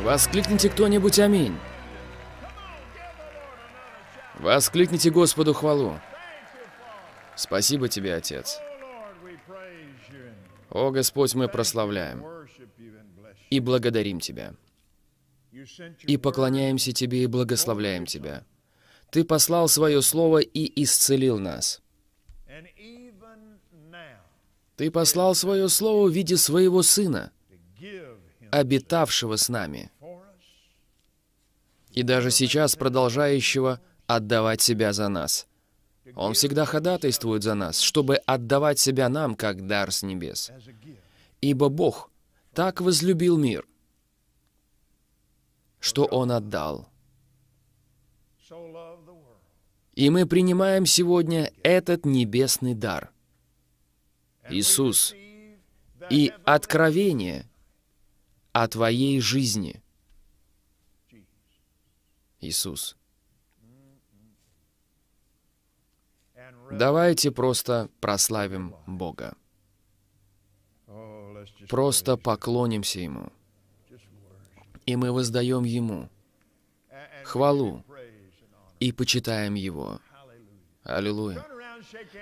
Воскликните кто-нибудь «Аминь». Воскликните Господу хвалу. Спасибо тебе, Отец. О, Господь, мы прославляем и благодарим Тебя. И поклоняемся Тебе и благословляем Тебя. Ты послал Свое Слово и исцелил нас. Ты послал Свое Слово в виде Своего Сына обитавшего с нами, и даже сейчас продолжающего отдавать себя за нас. Он всегда ходатайствует за нас, чтобы отдавать себя нам, как дар с небес. Ибо Бог так возлюбил мир, что Он отдал. И мы принимаем сегодня этот небесный дар. Иисус и откровение о твоей жизни. Иисус. Давайте просто прославим Бога. Просто поклонимся Ему. И мы воздаем Ему хвалу и почитаем Его. Аллилуйя.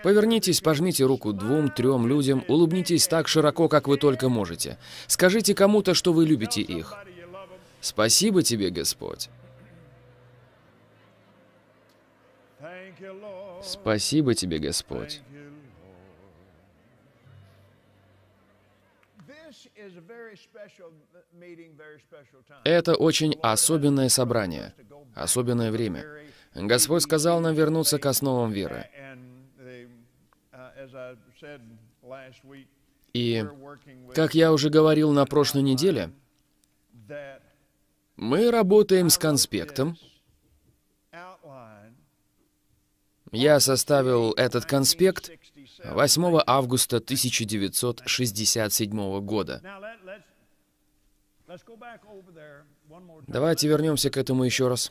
Повернитесь, пожмите руку двум-трем людям, улыбнитесь так широко, как вы только можете. Скажите кому-то, что вы любите их. Спасибо тебе, Господь. Спасибо тебе, Господь. Это очень особенное собрание, особенное время. Господь сказал нам вернуться к основам веры. И, как я уже говорил на прошлой неделе, мы работаем с конспектом. Я составил этот конспект 8 августа 1967 года. Давайте вернемся к этому еще раз.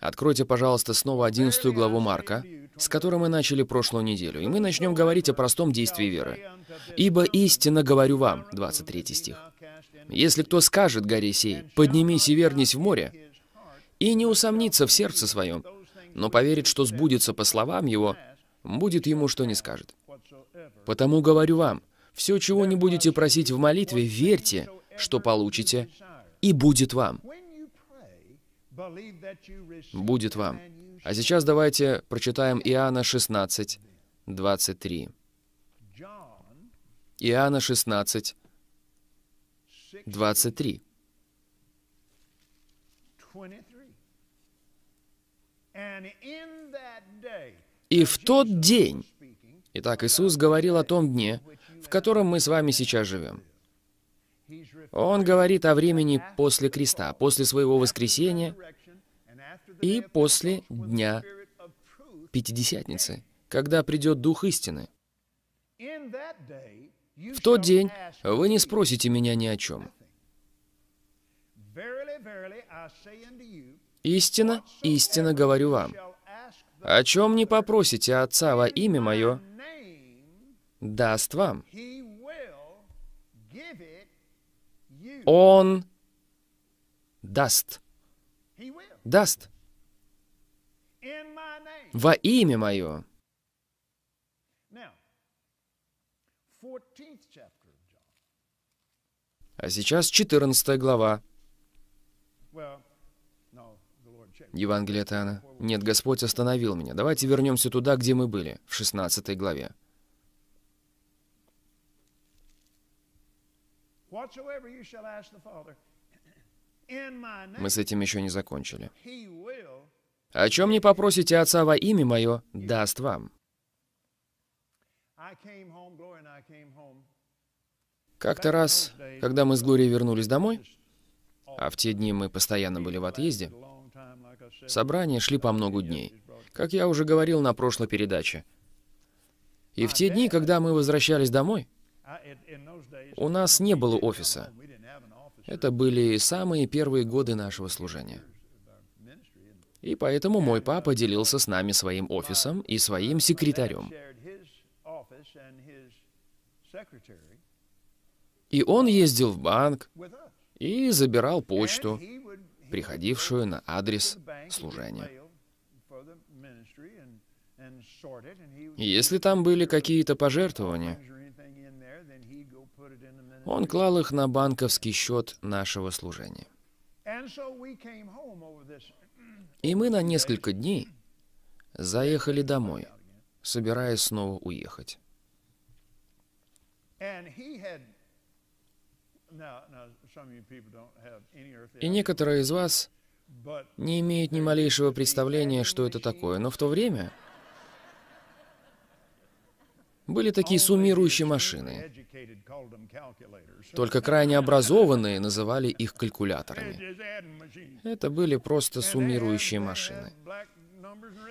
Откройте, пожалуйста, снова 11 главу Марка, с которой мы начали прошлую неделю, и мы начнем говорить о простом действии веры. «Ибо истинно говорю вам», 23 стих. «Если кто скажет горе сей, поднимись и вернись в море, и не усомнится в сердце своем, но поверит, что сбудется по словам его, будет ему что не скажет. Потому говорю вам, все, чего не будете просить в молитве, верьте, что получите, и будет вам» будет вам. А сейчас давайте прочитаем Иоанна 16, 23. Иоанна 16, 23. «И в тот день...» Итак, Иисус говорил о том дне, в котором мы с вами сейчас живем. Он говорит о времени после креста, после своего воскресения и после дня Пятидесятницы, когда придет Дух истины. В тот день вы не спросите меня ни о чем. Истина, истина говорю вам. О чем не попросите Отца во имя Мое, даст вам. Он даст. Даст. Во имя мое. а сейчас 14 глава. Евангелия Тана. Нет, Господь остановил меня. Давайте вернемся туда, где мы были, в 16 главе. Мы с этим еще не закончили. «О чем не попросите Отца во имя Мое, даст вам». Как-то раз, когда мы с Глорией вернулись домой, а в те дни мы постоянно были в отъезде, собрания шли по много дней, как я уже говорил на прошлой передаче. И в те дни, когда мы возвращались домой, у нас не было офиса. Это были самые первые годы нашего служения. И поэтому мой папа делился с нами своим офисом и своим секретарем. И он ездил в банк и забирал почту, приходившую на адрес служения. Если там были какие-то пожертвования, он клал их на банковский счет нашего служения. И мы на несколько дней заехали домой, собираясь снова уехать. И некоторые из вас не имеют ни малейшего представления, что это такое, но в то время были такие суммирующие машины. Только крайне образованные называли их калькуляторами. Это были просто суммирующие машины.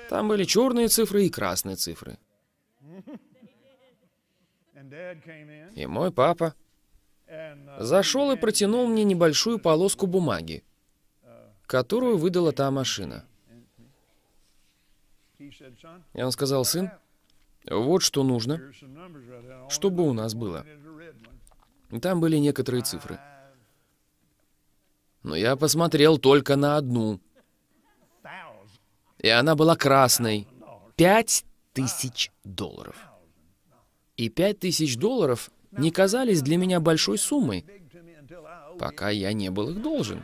Там были черные цифры и красные цифры. И мой папа зашел и протянул мне небольшую полоску бумаги, которую выдала та машина. И он сказал, сын, вот что нужно, чтобы у нас было. Там были некоторые цифры. Но я посмотрел только на одну. И она была красной. Пять тысяч долларов. И пять тысяч долларов не казались для меня большой суммой, пока я не был их должен.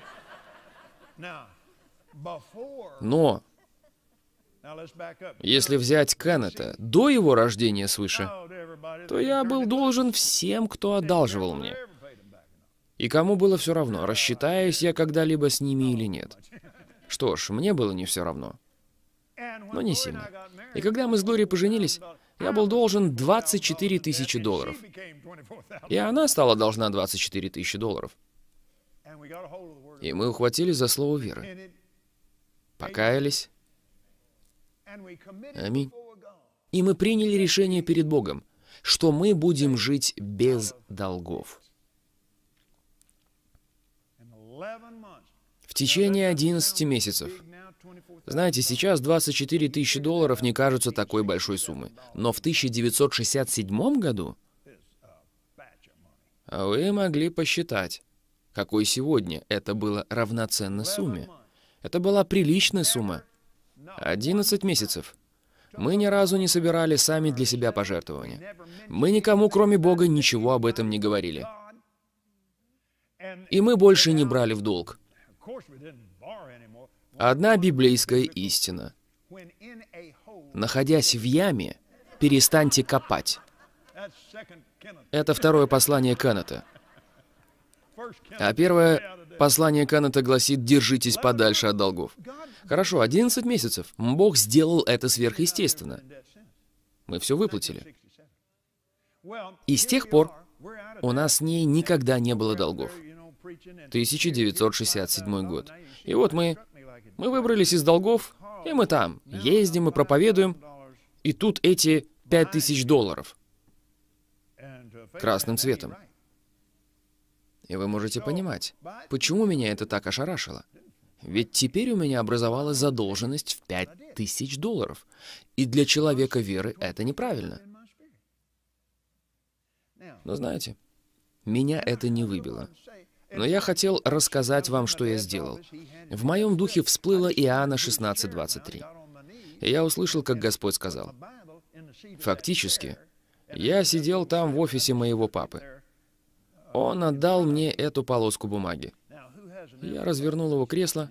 Но если взять Кеннета до его рождения свыше, то я был должен всем, кто одалживал мне. И кому было все равно, рассчитаюсь я когда-либо с ними или oh, нет. Что ж, мне было не все равно. Но не сильно. И когда мы с Глорией поженились, я был должен 24 тысячи долларов. И она стала должна 24 тысячи долларов. И мы ухватились за слово веры. Покаялись Аминь. И мы приняли решение перед Богом, что мы будем жить без долгов. В течение 11 месяцев. Знаете, сейчас 24 тысячи долларов не кажутся такой большой суммы, Но в 1967 году uh, а вы могли посчитать, какой сегодня это было равноценно сумме. Это была приличная сумма. 11 месяцев. Мы ни разу не собирали сами для себя пожертвования. Мы никому, кроме Бога, ничего об этом не говорили. И мы больше не брали в долг. Одна библейская истина. Находясь в яме, перестаньте копать. Это второе послание Каната. А первое послание Каната гласит «Держитесь подальше от долгов». Хорошо, 11 месяцев. Бог сделал это сверхъестественно. Мы все выплатили. И с тех пор у нас с ней никогда не было долгов. 1967 год. И вот мы... Мы выбрались из долгов, и мы там. Ездим и проповедуем. И тут эти 5000 долларов. Красным цветом. И вы можете понимать, почему меня это так ошарашило. Ведь теперь у меня образовалась задолженность в 5000 долларов. И для человека веры это неправильно. Но знаете, меня это не выбило. Но я хотел рассказать вам, что я сделал. В моем духе всплыло Иоанна 16:23. И я услышал, как Господь сказал. Фактически, я сидел там в офисе моего папы. Он отдал мне эту полоску бумаги. Я развернул его кресло,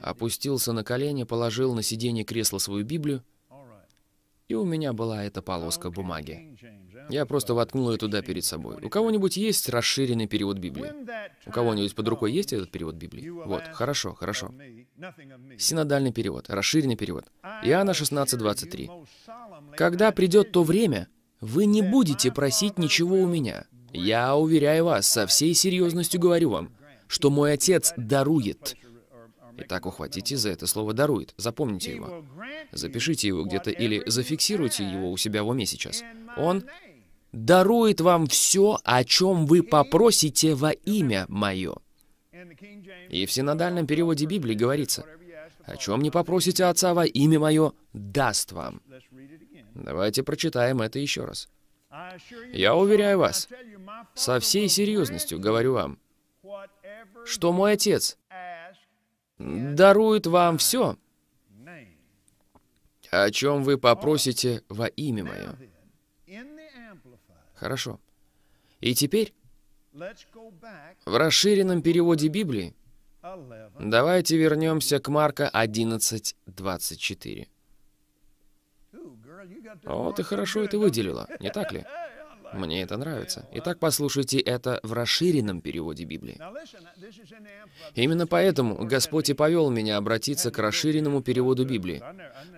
опустился на колени, положил на сиденье кресла свою Библию, и у меня была эта полоска бумаги. Я просто воткнул ее туда перед собой. У кого-нибудь есть расширенный перевод Библии? У кого-нибудь под рукой есть этот перевод Библии? Вот, хорошо, хорошо. Синодальный перевод, расширенный перевод. Иоанна 16:23. «Когда придет то время, вы не будете просить ничего у меня. Я уверяю вас, со всей серьезностью говорю вам, что мой отец дарует. Итак, ухватите за это слово «дарует». Запомните его. Запишите его где-то или зафиксируйте его у себя в уме сейчас. Он дарует вам все, о чем вы попросите во имя Мое. И в синодальном переводе Библии говорится, «О чем не попросите Отца во имя Мое, даст вам». Давайте прочитаем это еще раз. «Я уверяю вас, со всей серьезностью говорю вам, что мой Отец дарует вам все, о чем вы попросите во имя Мое. Хорошо. И теперь, в расширенном переводе Библии, давайте вернемся к Марка 11, 24. О, ты хорошо это выделила, не так ли? Мне это нравится. Итак, послушайте это в расширенном переводе Библии. Именно поэтому Господь и повел меня обратиться к расширенному переводу Библии,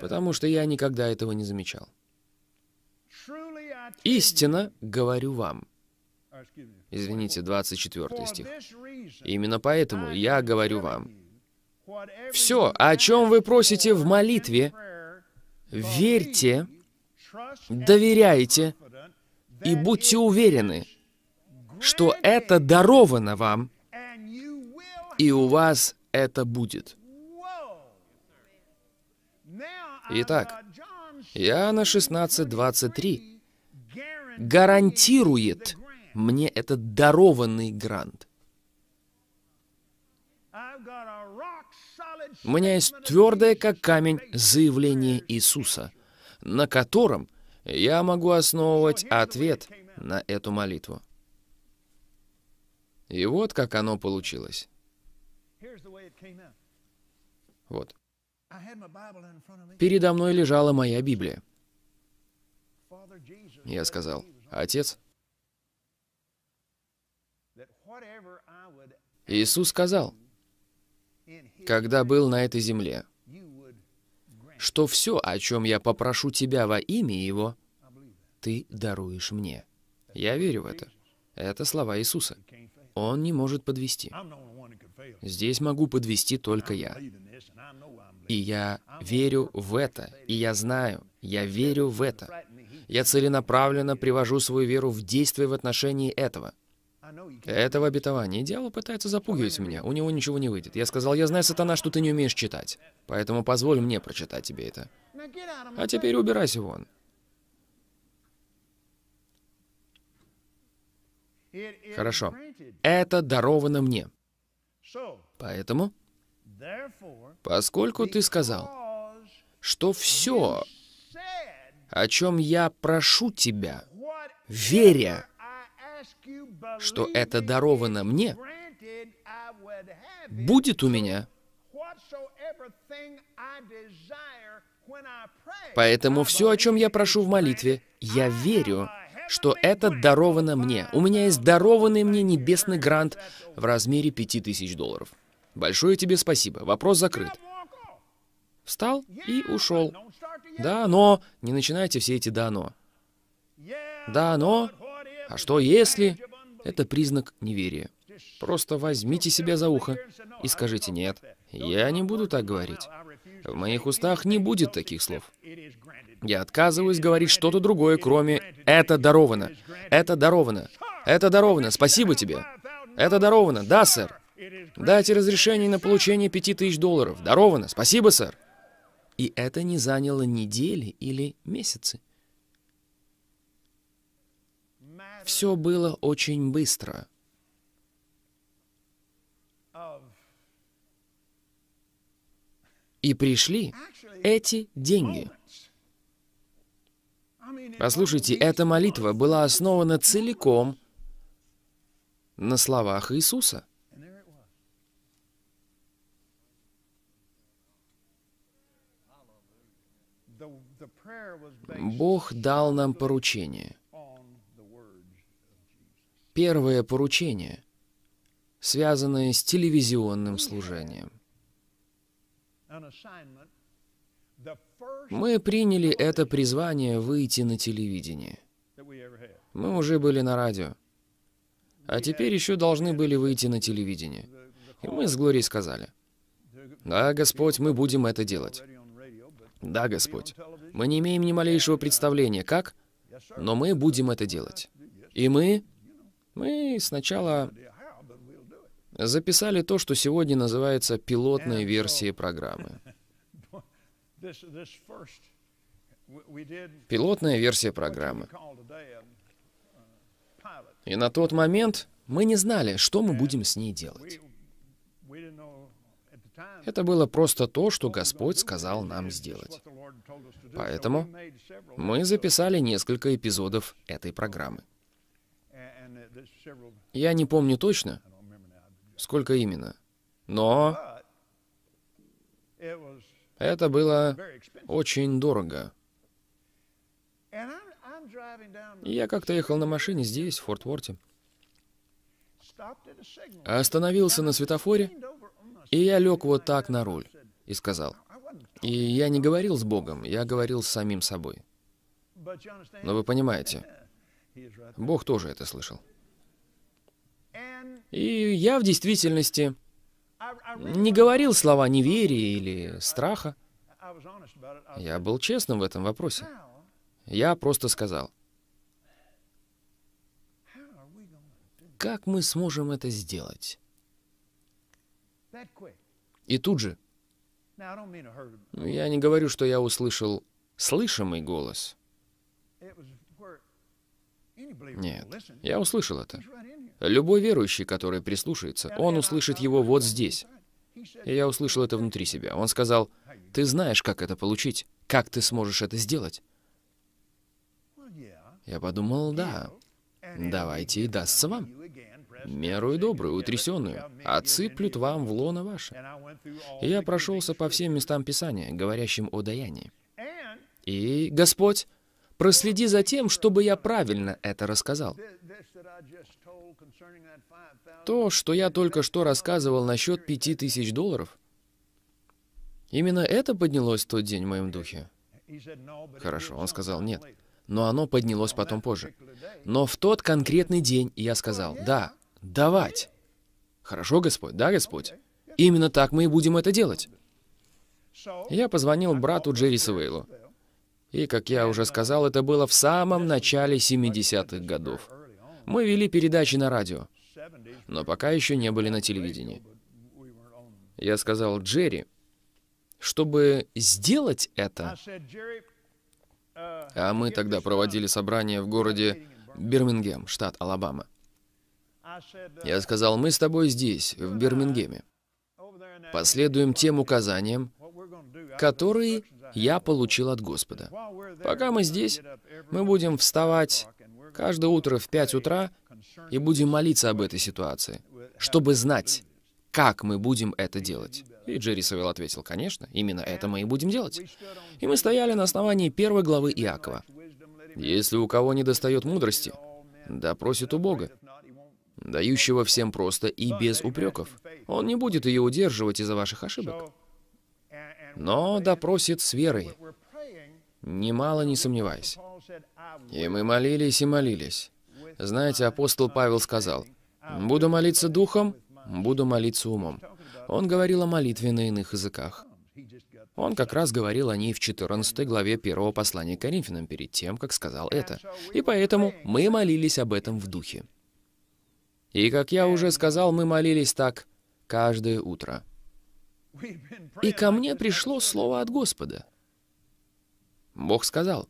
потому что я никогда этого не замечал. «Истинно говорю вам». Извините, 24 стих. «Именно поэтому я говорю вам». Все, о чем вы просите в молитве, верьте, доверяйте и будьте уверены, что это даровано вам, и у вас это будет. Итак, Иоанна 16, 23 гарантирует мне этот дарованный грант. У меня есть твердое, как камень, заявление Иисуса, на котором – я могу основывать ответ на эту молитву. И вот как оно получилось. Вот. Передо мной лежала моя Библия. Я сказал, «Отец, Иисус сказал, когда был на этой земле, что все, о чем я попрошу тебя во имя Его, ты даруешь мне. Я верю в это. Это слова Иисуса. Он не может подвести. Здесь могу подвести только я. И я верю в это, и я знаю, я верю в это. Я целенаправленно привожу свою веру в действие в отношении этого. Этого обетования. И дьявол пытается запугивать меня. У него ничего не выйдет. Я сказал, я знаю, сатана, что ты не умеешь читать. Поэтому позволь мне прочитать тебе это. А теперь убирайся вон. Хорошо. Это даровано мне. Поэтому, поскольку ты сказал, что все, о чем я прошу тебя, веря что это даровано мне, будет у меня. Поэтому все, о чем я прошу в молитве, я верю, что это даровано мне. У меня есть дарованный мне небесный грант в размере 5000 долларов. Большое тебе спасибо. Вопрос закрыт. Встал и ушел. Да, но... Не начинайте все эти «да, но». Да, но... А что если... Это признак неверия. Просто возьмите себя за ухо и скажите «нет». Я не буду так говорить. В моих устах не будет таких слов. Я отказываюсь говорить что-то другое, кроме «это даровано», «это даровано», «это даровано», «спасибо тебе», «это даровано», «да, сэр», «дайте разрешение на получение пяти тысяч долларов», «даровано», «спасибо, сэр». И это не заняло недели или месяцы. Все было очень быстро. И пришли эти деньги. Послушайте, эта молитва была основана целиком на словах Иисуса. Бог дал нам поручение первое поручение, связанное с телевизионным служением. Мы приняли это призвание выйти на телевидение. Мы уже были на радио. А теперь еще должны были выйти на телевидение. И мы с Глорией сказали, «Да, Господь, мы будем это делать». «Да, Господь, мы не имеем ни малейшего представления, как, но мы будем это делать». И мы мы сначала записали то, что сегодня называется пилотной версией программы. Пилотная версия программы. Um, uh, И на тот момент мы не знали, что мы будем с ней делать. Это было просто то, что Господь сказал нам сделать. Поэтому мы записали несколько эпизодов этой программы. Я не помню точно, сколько именно, но это было очень дорого. Я как-то ехал на машине здесь, в Форт-Ворте. Остановился на светофоре, и я лег вот так на руль и сказал. И я не говорил с Богом, я говорил с самим собой. Но вы понимаете, Бог тоже это слышал. И я в действительности не говорил слова неверия или страха. Я был честным в этом вопросе. Я просто сказал, как мы сможем это сделать? И тут же, ну, я не говорю, что я услышал слышимый голос. Нет, я услышал это. Любой верующий, который прислушается, он услышит его вот здесь. И я услышал это внутри себя. Он сказал, «Ты знаешь, как это получить. Как ты сможешь это сделать?» Я подумал, да, давайте и дастся вам. Меру и добрую, утрясенную, отсыплют вам в лоно ваше. я прошелся по всем местам Писания, говорящим о даянии. И, Господь, проследи за тем, чтобы я правильно это рассказал. То, что я только что рассказывал насчет пяти тысяч долларов, именно это поднялось в тот день в моем духе. Хорошо, он сказал нет. Но оно поднялось потом позже. Но в тот конкретный день я сказал, да, давать. Хорошо, Господь, да, Господь? Именно так мы и будем это делать. Я позвонил брату Джерри Свейлу. И, как я уже сказал, это было в самом начале 70-х годов. Мы вели передачи на радио, но пока еще не были на телевидении. Я сказал Джерри, чтобы сделать это... А мы тогда проводили собрание в городе Бирмингем, штат Алабама. Я сказал, мы с тобой здесь, в Бирмингеме. Последуем тем указаниям, которые я получил от Господа. Пока мы здесь, мы будем вставать каждое утро в 5 утра и будем молиться об этой ситуации, чтобы знать, как мы будем это делать. И Джерри Савел ответил, конечно, именно это мы и будем делать. И мы стояли на основании первой главы Иакова. Если у кого не достает мудрости, да просит у Бога, дающего всем просто и без упреков. Он не будет ее удерживать из-за ваших ошибок. Но допросит с верой, Немало не сомневаясь. И мы молились и молились. Знаете, апостол Павел сказал, «Буду молиться духом, буду молиться умом». Он говорил о молитве на иных языках. Он как раз говорил о ней в 14 главе 1 послания к Коринфянам перед тем, как сказал это. И поэтому мы молились об этом в духе. И, как я уже сказал, мы молились так каждое утро. И ко мне пришло слово от Господа. Бог сказал.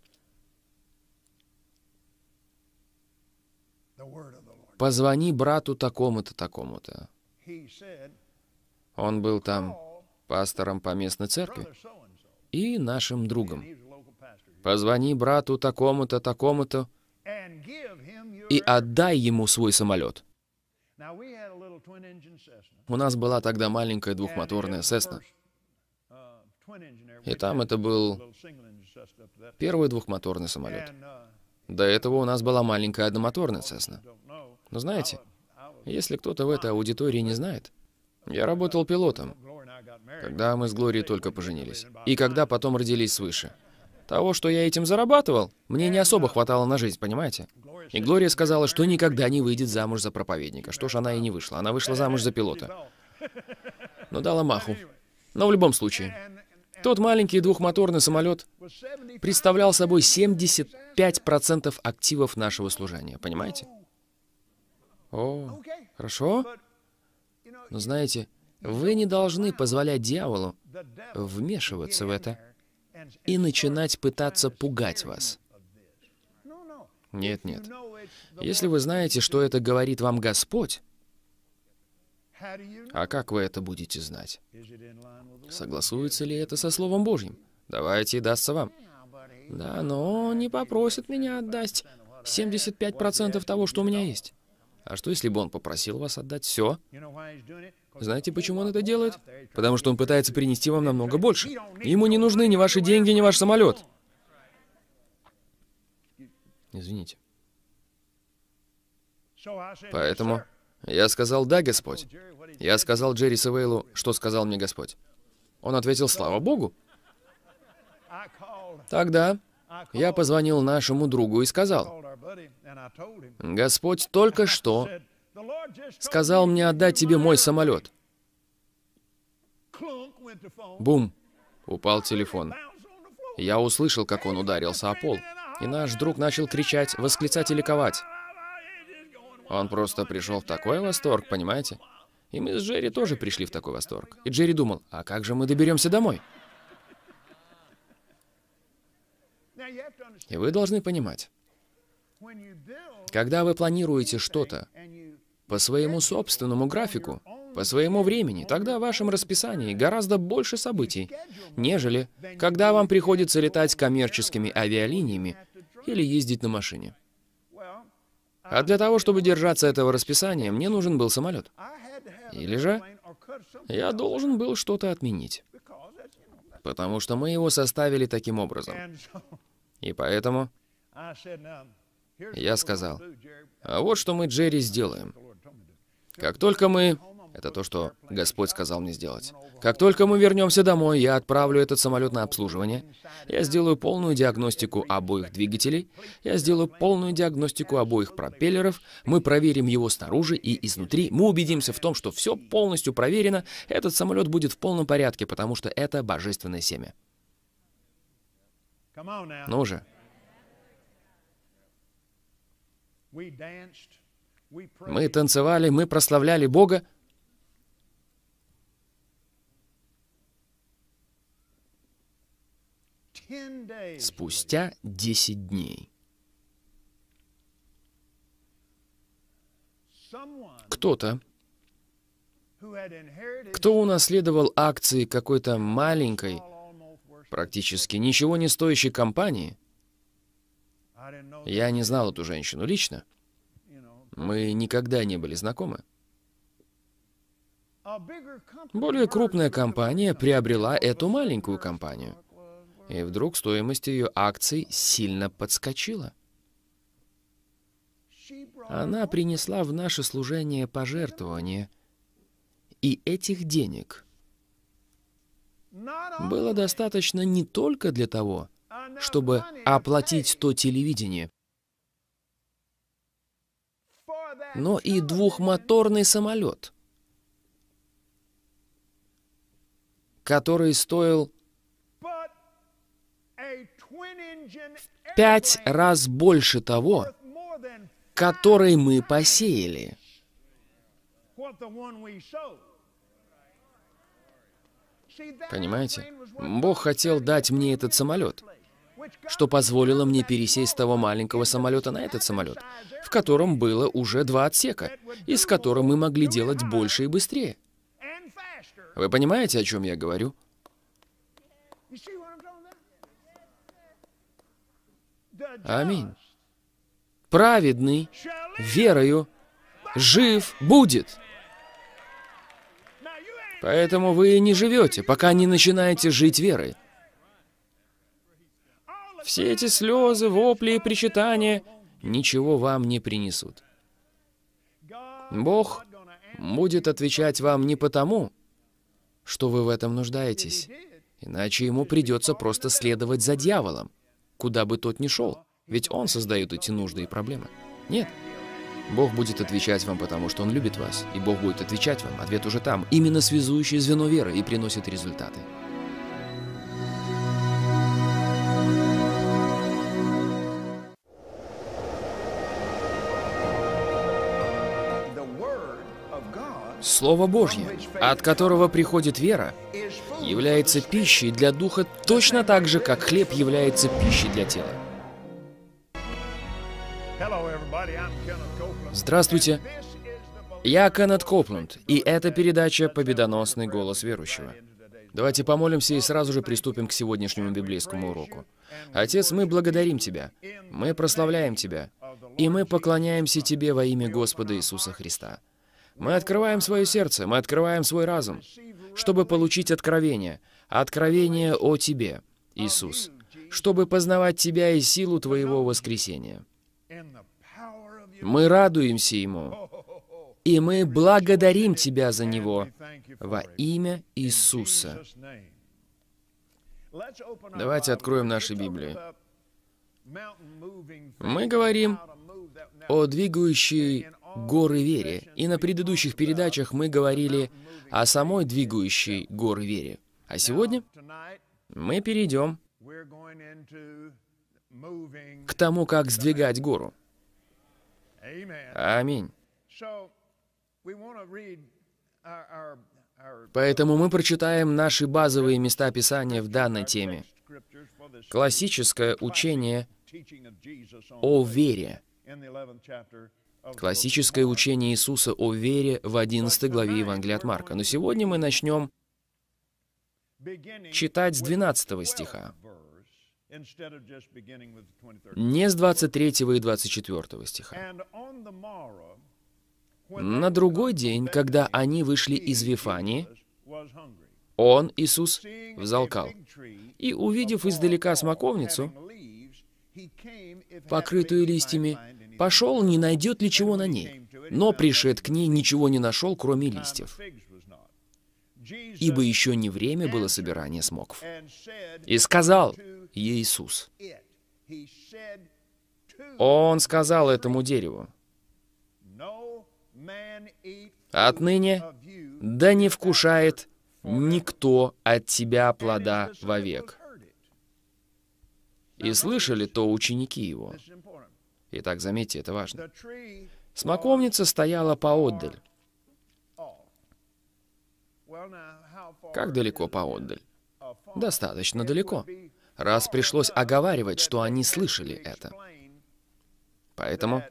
Позвони брату такому-то, такому-то. Он был там пастором по местной церкви и нашим другом. Позвони брату такому-то, такому-то и отдай ему свой самолет. У нас была тогда маленькая двухмоторная Cessna. Uh, и там это был Первый двухмоторный самолет. До этого у нас была маленькая одномоторная Cessna. Но знаете, если кто-то в этой аудитории не знает, я работал пилотом, когда мы с Глорией только поженились, и когда потом родились свыше. Того, что я этим зарабатывал, мне не особо хватало на жизнь, понимаете? И Глория сказала, что никогда не выйдет замуж за проповедника. Что ж, она и не вышла. Она вышла замуж за пилота. Но дала маху. Но в любом случае, тот маленький двухмоторный самолет представлял собой 75% активов нашего служения, понимаете? О, хорошо. Но знаете, вы не должны позволять дьяволу вмешиваться в это и начинать пытаться пугать вас. Нет, нет. Если вы знаете, что это говорит вам Господь, а как вы это будете знать? Согласуется ли это со Словом Божьим? Давайте и дастся вам. Да, но он не попросит меня отдать 75% того, что у меня есть. А что, если бы он попросил вас отдать все? Знаете, почему он это делает? Потому что он пытается принести вам намного больше. Ему не нужны ни ваши деньги, ни ваш самолет. Извините. Поэтому я сказал «Да, Господь». Я сказал Джерри Савейлу, что сказал мне Господь. Он ответил, слава богу. Тогда я позвонил нашему другу и сказал, «Господь только что сказал мне отдать тебе мой самолет». Бум! Упал телефон. Я услышал, как он ударился о пол, и наш друг начал кричать, восклицать и ликовать. Он просто пришел в такой восторг, понимаете? И мы с Джерри тоже пришли в такой восторг. И Джерри думал, а как же мы доберемся домой? И вы должны понимать, когда вы планируете что-то по своему собственному графику, по своему времени, тогда в вашем расписании гораздо больше событий, нежели когда вам приходится летать коммерческими авиалиниями или ездить на машине. А для того, чтобы держаться этого расписания, мне нужен был самолет. Или же я должен был что-то отменить, потому что мы его составили таким образом. И поэтому я сказал, а вот что мы, Джерри, сделаем. Как только мы это то, что Господь сказал мне сделать. Как только мы вернемся домой, я отправлю этот самолет на обслуживание. Я сделаю полную диагностику обоих двигателей. Я сделаю полную диагностику обоих пропеллеров. Мы проверим его снаружи и изнутри. Мы убедимся в том, что все полностью проверено. Этот самолет будет в полном порядке, потому что это божественное семя. Ну же. Мы танцевали, мы прославляли Бога, спустя 10 дней. Кто-то, кто унаследовал акции какой-то маленькой, практически ничего не стоящей компании, я не знал эту женщину лично, мы никогда не были знакомы. Более крупная компания приобрела эту маленькую компанию – и вдруг стоимость ее акций сильно подскочила. Она принесла в наше служение пожертвования, и этих денег было достаточно не только для того, чтобы оплатить то телевидение, но и двухмоторный самолет, который стоил пять раз больше того, который мы посеяли. Понимаете? Бог хотел дать мне этот самолет, что позволило мне пересесть с того маленького самолета на этот самолет, в котором было уже два отсека, и с которым мы могли делать больше и быстрее. Вы понимаете, о чем я говорю? Аминь. Праведный верою жив будет. Поэтому вы не живете, пока не начинаете жить верой. Все эти слезы, вопли и причитания ничего вам не принесут. Бог будет отвечать вам не потому, что вы в этом нуждаетесь, иначе ему придется просто следовать за дьяволом куда бы тот ни шел, ведь он создает эти нужды и проблемы. Нет. Бог будет отвечать вам, потому что Он любит вас, и Бог будет отвечать вам, ответ уже там, именно связующее звено веры и приносит результаты. Слово Божье, от которого приходит вера, является пищей для духа точно так же, как хлеб является пищей для тела. Здравствуйте, я Кеннет Копленд, и это передача «Победоносный голос верующего». Давайте помолимся и сразу же приступим к сегодняшнему библейскому уроку. Отец, мы благодарим Тебя, мы прославляем Тебя, и мы поклоняемся Тебе во имя Господа Иисуса Христа. Мы открываем свое сердце, мы открываем свой разум чтобы получить откровение, а откровение о Тебе, Иисус, чтобы познавать Тебя и силу Твоего воскресения. Мы радуемся Ему, и мы благодарим Тебя за Него во имя Иисуса. Давайте откроем наши Библии. Мы говорим о двигающей горы вере, и на предыдущих передачах мы говорили о самой двигающей горы вере. А сегодня мы перейдем к тому, как сдвигать гору. Аминь. Поэтому мы прочитаем наши базовые места Писания в данной теме. Классическое учение о вере Классическое учение Иисуса о вере в 11 главе Евангелия от Марка. Но сегодня мы начнем читать с 12 стиха, не с 23 и 24 стиха. На другой день, когда они вышли из Вифании, он, Иисус, взалкал. И, увидев издалека смоковницу, покрытую листьями, Пошел, не найдет ли чего на ней. Но пришед к ней ничего не нашел, кроме листьев. Ибо еще не время было собирания смоков. И сказал Иисус. Он сказал этому дереву. Отныне да не вкушает никто от тебя плода вовек. И слышали то ученики его. Итак, заметьте, это важно. Смоковница стояла поотдаль. Как далеко поотдаль? Достаточно далеко. Раз пришлось оговаривать, что они слышали это. Поэтому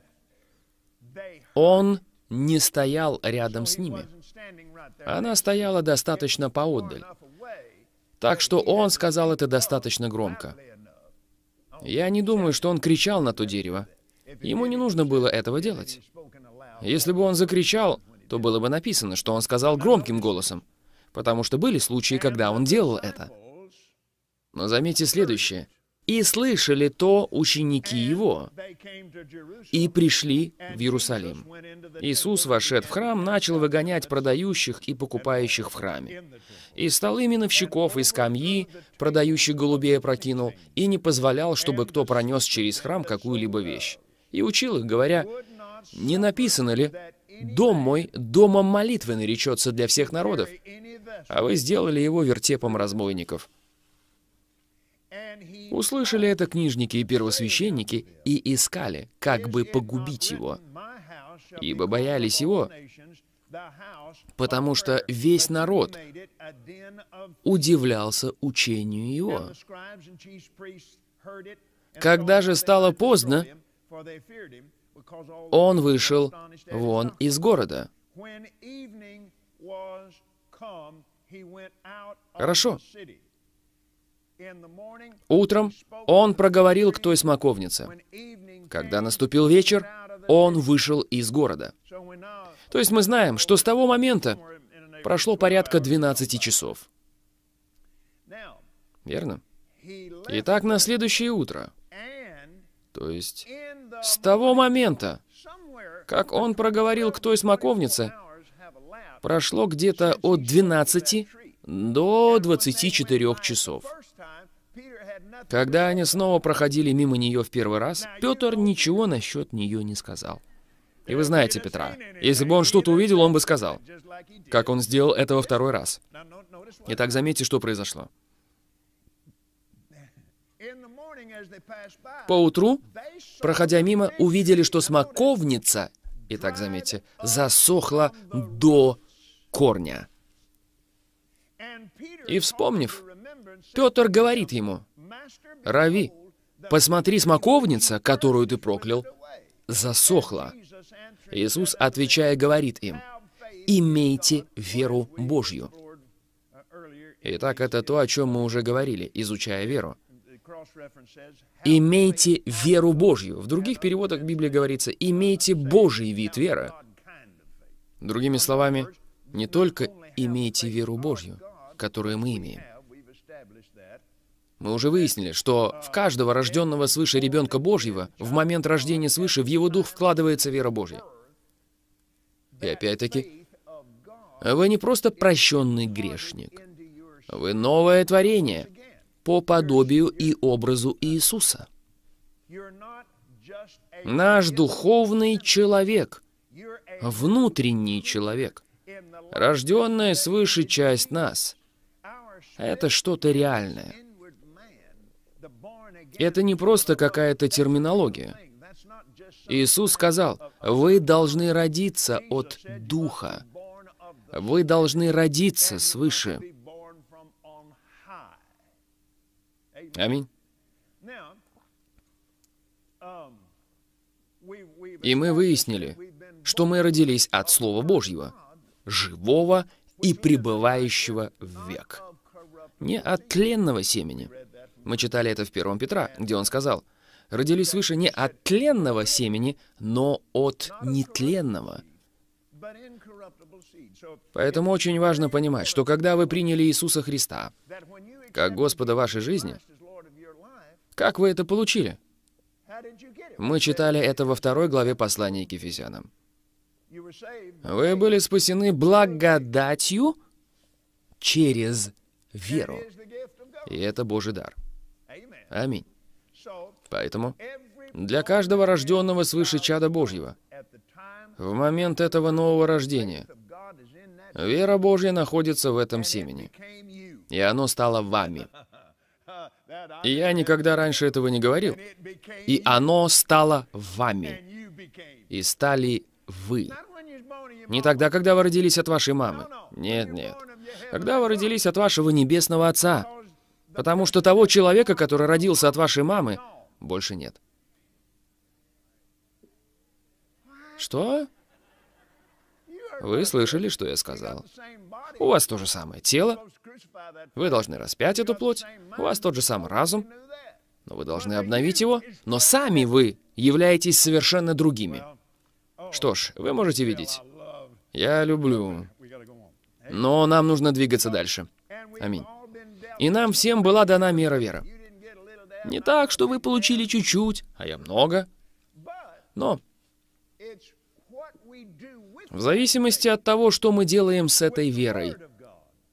он не стоял рядом с ними. Она стояла достаточно поотдаль. Так что он сказал это достаточно громко. Я не думаю, что он кричал на то дерево. Ему не нужно было этого делать. Если бы он закричал, то было бы написано, что он сказал громким голосом, потому что были случаи, когда он делал это. Но заметьте следующее. «И слышали то ученики его, и пришли в Иерусалим». Иисус, вошед в храм, начал выгонять продающих и покупающих в храме. И столы миновщиков и скамьи, продающих голубей опрокинул, и не позволял, чтобы кто пронес через храм какую-либо вещь и учил их, говоря, «Не написано ли, дом мой домом молитвы наречется для всех народов, а вы сделали его вертепом разбойников». Услышали это книжники и первосвященники и искали, как бы погубить его, ибо боялись его, потому что весь народ удивлялся учению его. Когда же стало поздно, он вышел вон из города. Хорошо. Утром он проговорил к той смоковнице. Когда наступил вечер, он вышел из города. То есть мы знаем, что с того момента прошло порядка 12 часов. Верно? Итак, на следующее утро то есть с того момента, как он проговорил к той смоковнице, прошло где-то от 12 до 24 часов. Когда они снова проходили мимо нее в первый раз, Петр ничего насчет нее не сказал. И вы знаете Петра. Если бы он что-то увидел, он бы сказал, как он сделал это во второй раз. Итак, заметьте, что произошло. Поутру, проходя мимо, увидели, что смоковница, и так заметьте, засохла до корня. И вспомнив, Петр говорит ему, «Рави, посмотри, смоковница, которую ты проклял, засохла». Иисус, отвечая, говорит им, «Имейте веру Божью». Итак, это то, о чем мы уже говорили, изучая веру. Имейте веру Божью. В других переводах Библии говорится, имейте Божий вид веры. Другими словами, не только имейте веру Божью, которую мы имеем. Мы уже выяснили, что uh, в каждого рожденного свыше ребенка Божьего в момент рождения свыше в его дух вкладывается вера Божья. И опять-таки, вы не просто прощенный грешник. Вы новое творение по подобию и образу Иисуса. Наш духовный человек, внутренний человек, рожденная свыше часть нас, это что-то реальное. Это не просто какая-то терминология. Иисус сказал, вы должны родиться от Духа. Вы должны родиться свыше. Аминь. И мы выяснили, что мы родились от Слова Божьего, живого и пребывающего в век. Не от тленного семени. Мы читали это в 1 Петра, где он сказал, «Родились выше не от тленного семени, но от нетленного». Поэтому очень важно понимать, что когда вы приняли Иисуса Христа как Господа вашей жизни, как вы это получили? Мы читали это во второй главе послания к Ефесянам. Вы были спасены благодатью через веру. И это Божий дар. Аминь. Поэтому для каждого рожденного свыше чада Божьего, в момент этого нового рождения, вера Божья находится в этом семени, и оно стало вами. И я никогда раньше этого не говорил. И оно стало вами. И стали вы. Не тогда, когда вы родились от вашей мамы. Нет, нет. Когда вы родились от вашего небесного отца. Потому что того человека, который родился от вашей мамы, больше нет. Что? Вы слышали, что я сказал? У вас то же самое тело, вы должны распять эту плоть, у вас тот же самый разум, но вы должны обновить его, но сами вы являетесь совершенно другими. Что ж, вы можете видеть. Я люблю. Но нам нужно двигаться дальше. Аминь. И нам всем была дана мера веры. Не так, что вы получили чуть-чуть, а я много. Но в зависимости от того, что мы делаем с этой верой,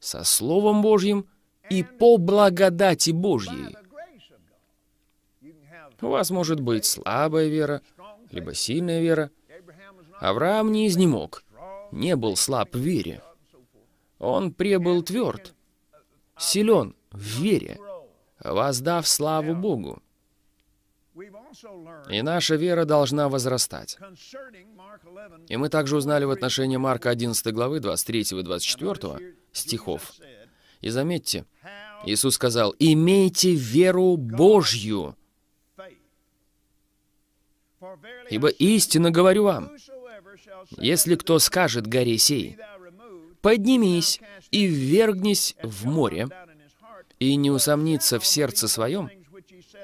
со Словом Божьим и по благодати Божьей. У вас может быть слабая вера, либо сильная вера. Авраам не изнемог, не был слаб в вере. Он пребыл тверд, силен в вере, воздав славу Богу. И наша вера должна возрастать. И мы также узнали в отношении Марка 11 главы 23 и 24, стихов. И заметьте, Иисус сказал, «Имейте веру Божью, ибо истинно говорю вам, если кто скажет горе сей, поднимись и ввергнись в море, и не усомнится в сердце своем,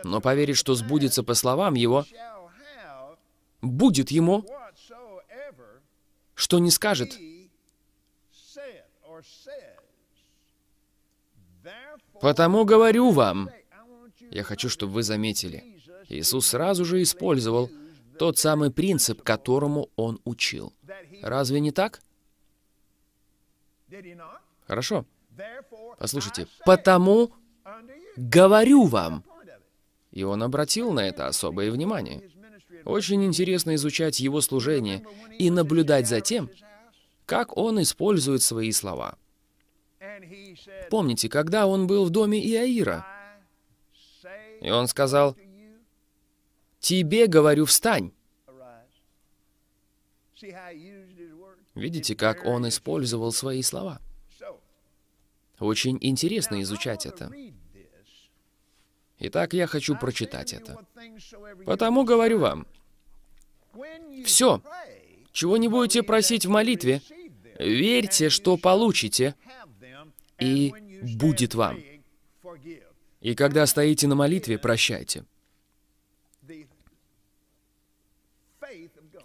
но поверит, что сбудется по словам его, будет ему, что не скажет, Потому говорю вам, я хочу, чтобы вы заметили, Иисус сразу же использовал тот самый принцип, которому Он учил. Разве не так? Хорошо. Послушайте, потому говорю вам. И он обратил на это особое внимание. Очень интересно изучать его служение и наблюдать за тем, как он использует свои слова. Помните, когда он был в доме Иаира? И он сказал, «Тебе, говорю, встань!» Видите, как он использовал свои слова? Очень интересно изучать это. Итак, я хочу прочитать это. Потому говорю вам, все, чего не будете просить в молитве, верьте, что получите, и будет вам. И когда стоите на молитве, прощайте.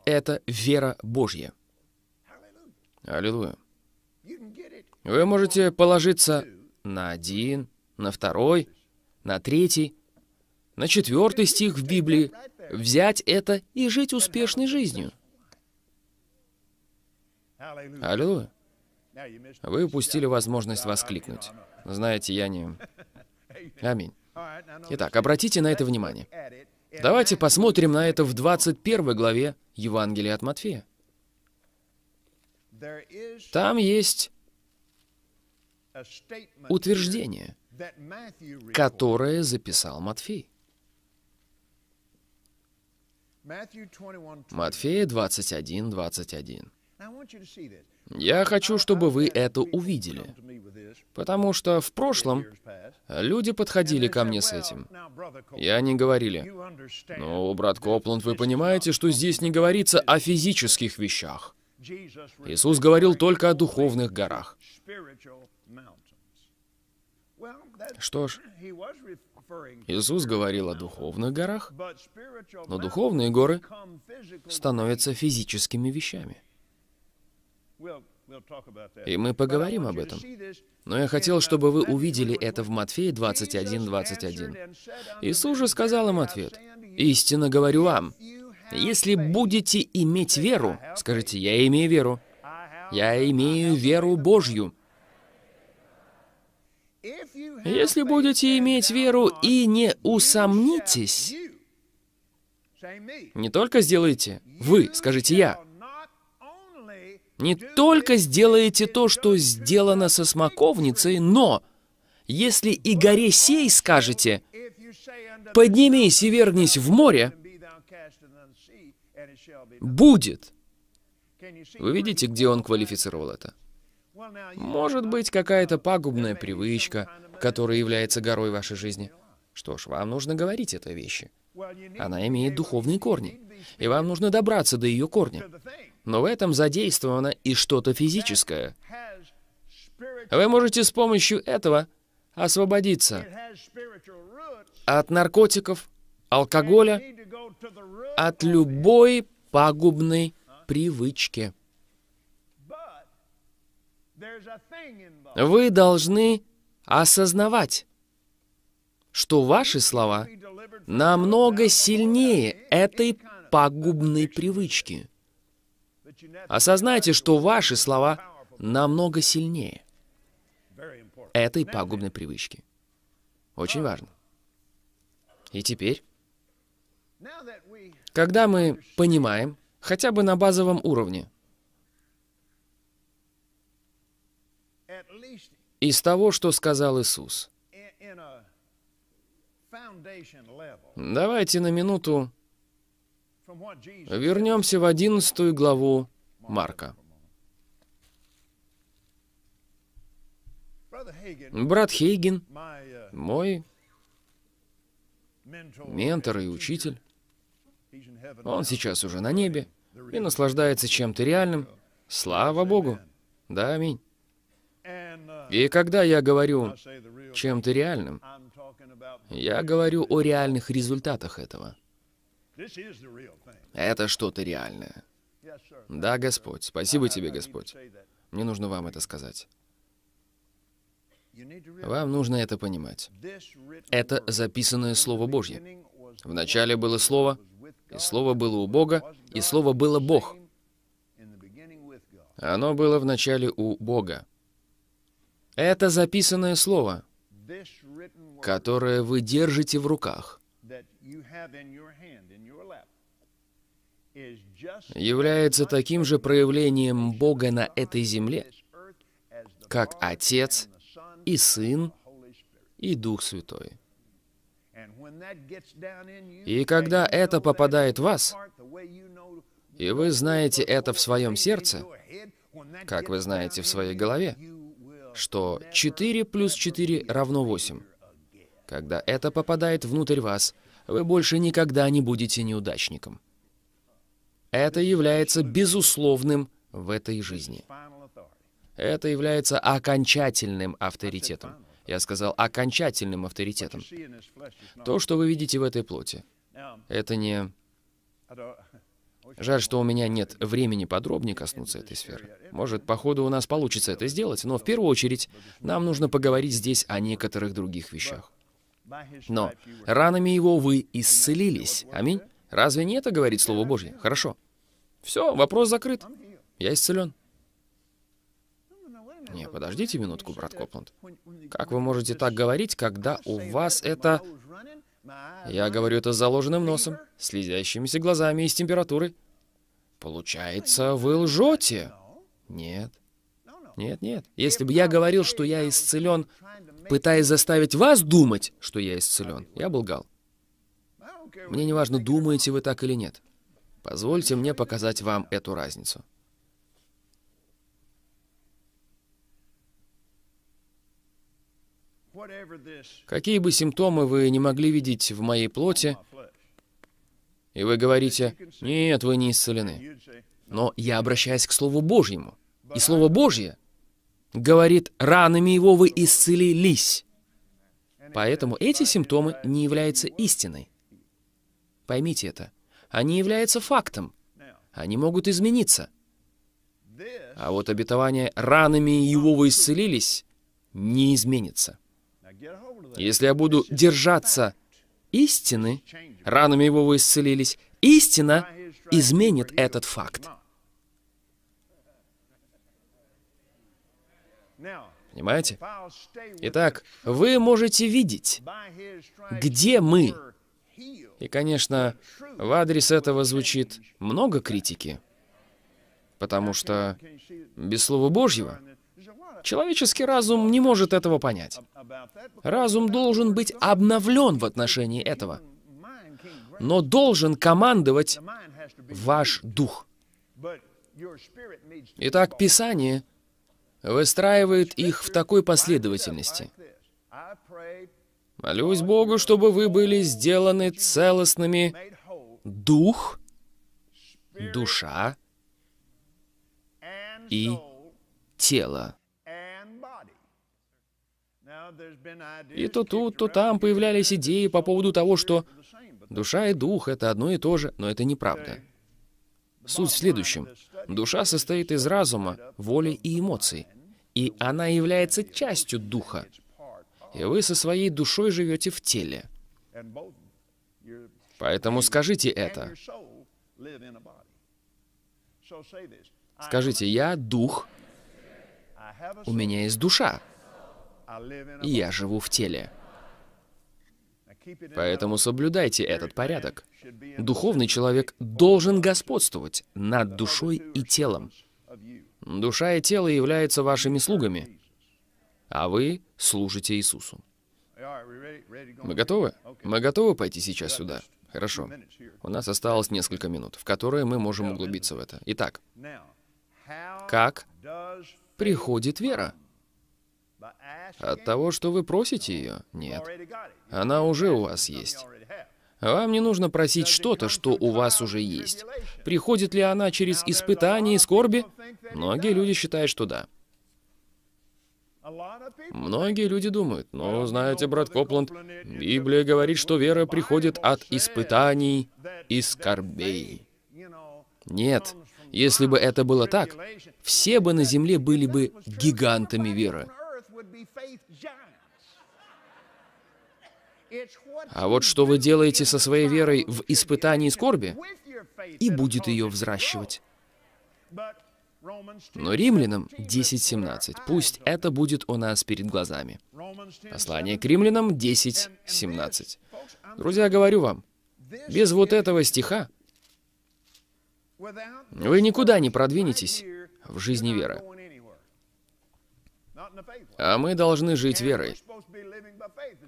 Это вера Божья. Аллилуйя. Вы можете положиться на один, на второй, на третий, на четвертый стих в Библии, взять это и жить успешной жизнью. Аллилуйя. Вы упустили возможность воскликнуть. Знаете, я не... Аминь. Итак, обратите на это внимание. Давайте посмотрим на это в 21 главе Евангелия от Матфея. Там есть утверждение, которое записал Матфей. Матфея 21, 21. Я хочу, чтобы вы это увидели. Потому что в прошлом люди подходили ко мне с этим. И они говорили, «Ну, брат Копланд, вы понимаете, что здесь не говорится о физических вещах. Иисус говорил только о духовных горах». Что ж, Иисус говорил о духовных горах, но духовные горы становятся физическими вещами. И мы поговорим об этом. Но я хотел, uh, чтобы вы увидели это в Матфея 21, 21. Иисус же сказал им ответ, «Истинно говорю вам, если будете иметь веру, скажите, я имею веру, я имею веру Божью. Если будете иметь веру и не усомнитесь, не только сделайте вы, скажите я, не только сделаете то, что сделано со смоковницей, но если и горе сей скажете, поднимись и вернись в море, будет. Вы видите, где он квалифицировал это? Может быть, какая-то пагубная привычка, которая является горой вашей жизни. Что ж, вам нужно говорить это вещи. Она имеет духовные корни, и вам нужно добраться до ее корня но в этом задействовано и что-то физическое. Вы можете с помощью этого освободиться от наркотиков, алкоголя, от любой пагубной привычки. Вы должны осознавать, что ваши слова намного сильнее этой пагубной привычки. Осознайте, что ваши слова намного сильнее этой пагубной привычки. Очень важно. И теперь, когда мы понимаем, хотя бы на базовом уровне, из того, что сказал Иисус, давайте на минуту Вернемся в 11 главу Марка. Брат Хейген, мой ментор и учитель, он сейчас уже на небе и наслаждается чем-то реальным. Слава Богу! Да, аминь. И когда я говорю чем-то реальным, я говорю о реальных результатах этого. Это что-то реальное. Да, Господь. Спасибо тебе, Господь. Мне нужно вам это сказать. Вам нужно это понимать. Это записанное Слово Божье. Вначале было Слово, и Слово было у Бога, и Слово было Бог. Оно было вначале у Бога. Это записанное Слово, которое вы держите в руках, является таким же проявлением Бога на этой земле, как Отец и Сын и Дух Святой. И когда это попадает в вас, и вы знаете это в своем сердце, как вы знаете в своей голове, что 4 плюс 4 равно 8. Когда это попадает внутрь вас, вы больше никогда не будете неудачником. Это является безусловным в этой жизни. Это является окончательным авторитетом. Я сказал окончательным авторитетом. То, что вы видите в этой плоти, это не... Жаль, что у меня нет времени подробнее коснуться этой сферы. Может, по ходу у нас получится это сделать, но в первую очередь нам нужно поговорить здесь о некоторых других вещах. Но ранами его вы исцелились. Аминь. Разве не это говорит Слово Божье? Хорошо. Все, вопрос закрыт. Я исцелен. Не, подождите минутку, брат Копланд. Как вы можете так говорить, когда у вас это... Я говорю это с заложенным носом, слезящимися глазами и с температурой. Получается, вы лжете? Нет. Нет, нет. Если бы я говорил, что я исцелен, пытаясь заставить вас думать, что я исцелен, я бы лгал. Мне не важно, думаете вы так или нет. Позвольте мне показать вам эту разницу. Какие бы симптомы вы не могли видеть в моей плоти, и вы говорите, «Нет, вы не исцелены». Но я обращаюсь к Слову Божьему. И Слово Божье говорит, «Ранами его вы исцелились». Поэтому эти симптомы не являются истиной. Поймите это. Они являются фактом. Они могут измениться. А вот обетование «ранами его вы исцелились» не изменится. Если я буду держаться истины, ранами его вы исцелились, истина изменит этот факт. Понимаете? Итак, вы можете видеть, где мы и, конечно, в адрес этого звучит много критики, потому что без Слова Божьего человеческий разум не может этого понять. Разум должен быть обновлен в отношении этого, но должен командовать ваш дух. Итак, Писание выстраивает их в такой последовательности – Молюсь Богу, чтобы вы были сделаны целостными. Дух, душа и тело. И то тут, то там появлялись идеи по поводу того, что душа и дух — это одно и то же, но это неправда. Суть в следующем. Душа состоит из разума, воли и эмоций, и она является частью духа и вы со своей душой живете в теле. Поэтому скажите это. Скажите, я дух, у меня есть душа, и я живу в теле. Поэтому соблюдайте этот порядок. Духовный человек должен господствовать над душой и телом. Душа и тело являются вашими слугами а вы служите Иисусу. Мы готовы? Мы готовы пойти сейчас сюда? Хорошо. У нас осталось несколько минут, в которые мы можем углубиться в это. Итак, как приходит вера? От того, что вы просите ее? Oh, Нет. Она уже у вас есть. Вам не нужно просить что-то, что у вас уже есть. Приходит ли она через испытания и скорби? Многие люди считают, что да. Многие люди думают, но «Ну, знаете, брат Копланд, Библия говорит, что вера приходит от испытаний и скорбей. Нет, если бы это было так, все бы на земле были бы гигантами веры. А вот что вы делаете со своей верой в испытании и скорби, и будет ее взращивать. Но римлянам 10.17. Пусть это будет у нас перед глазами. Послание к римлянам 10.17. Друзья, говорю вам, без вот этого стиха вы никуда не продвинетесь в жизни веры. А мы должны жить верой.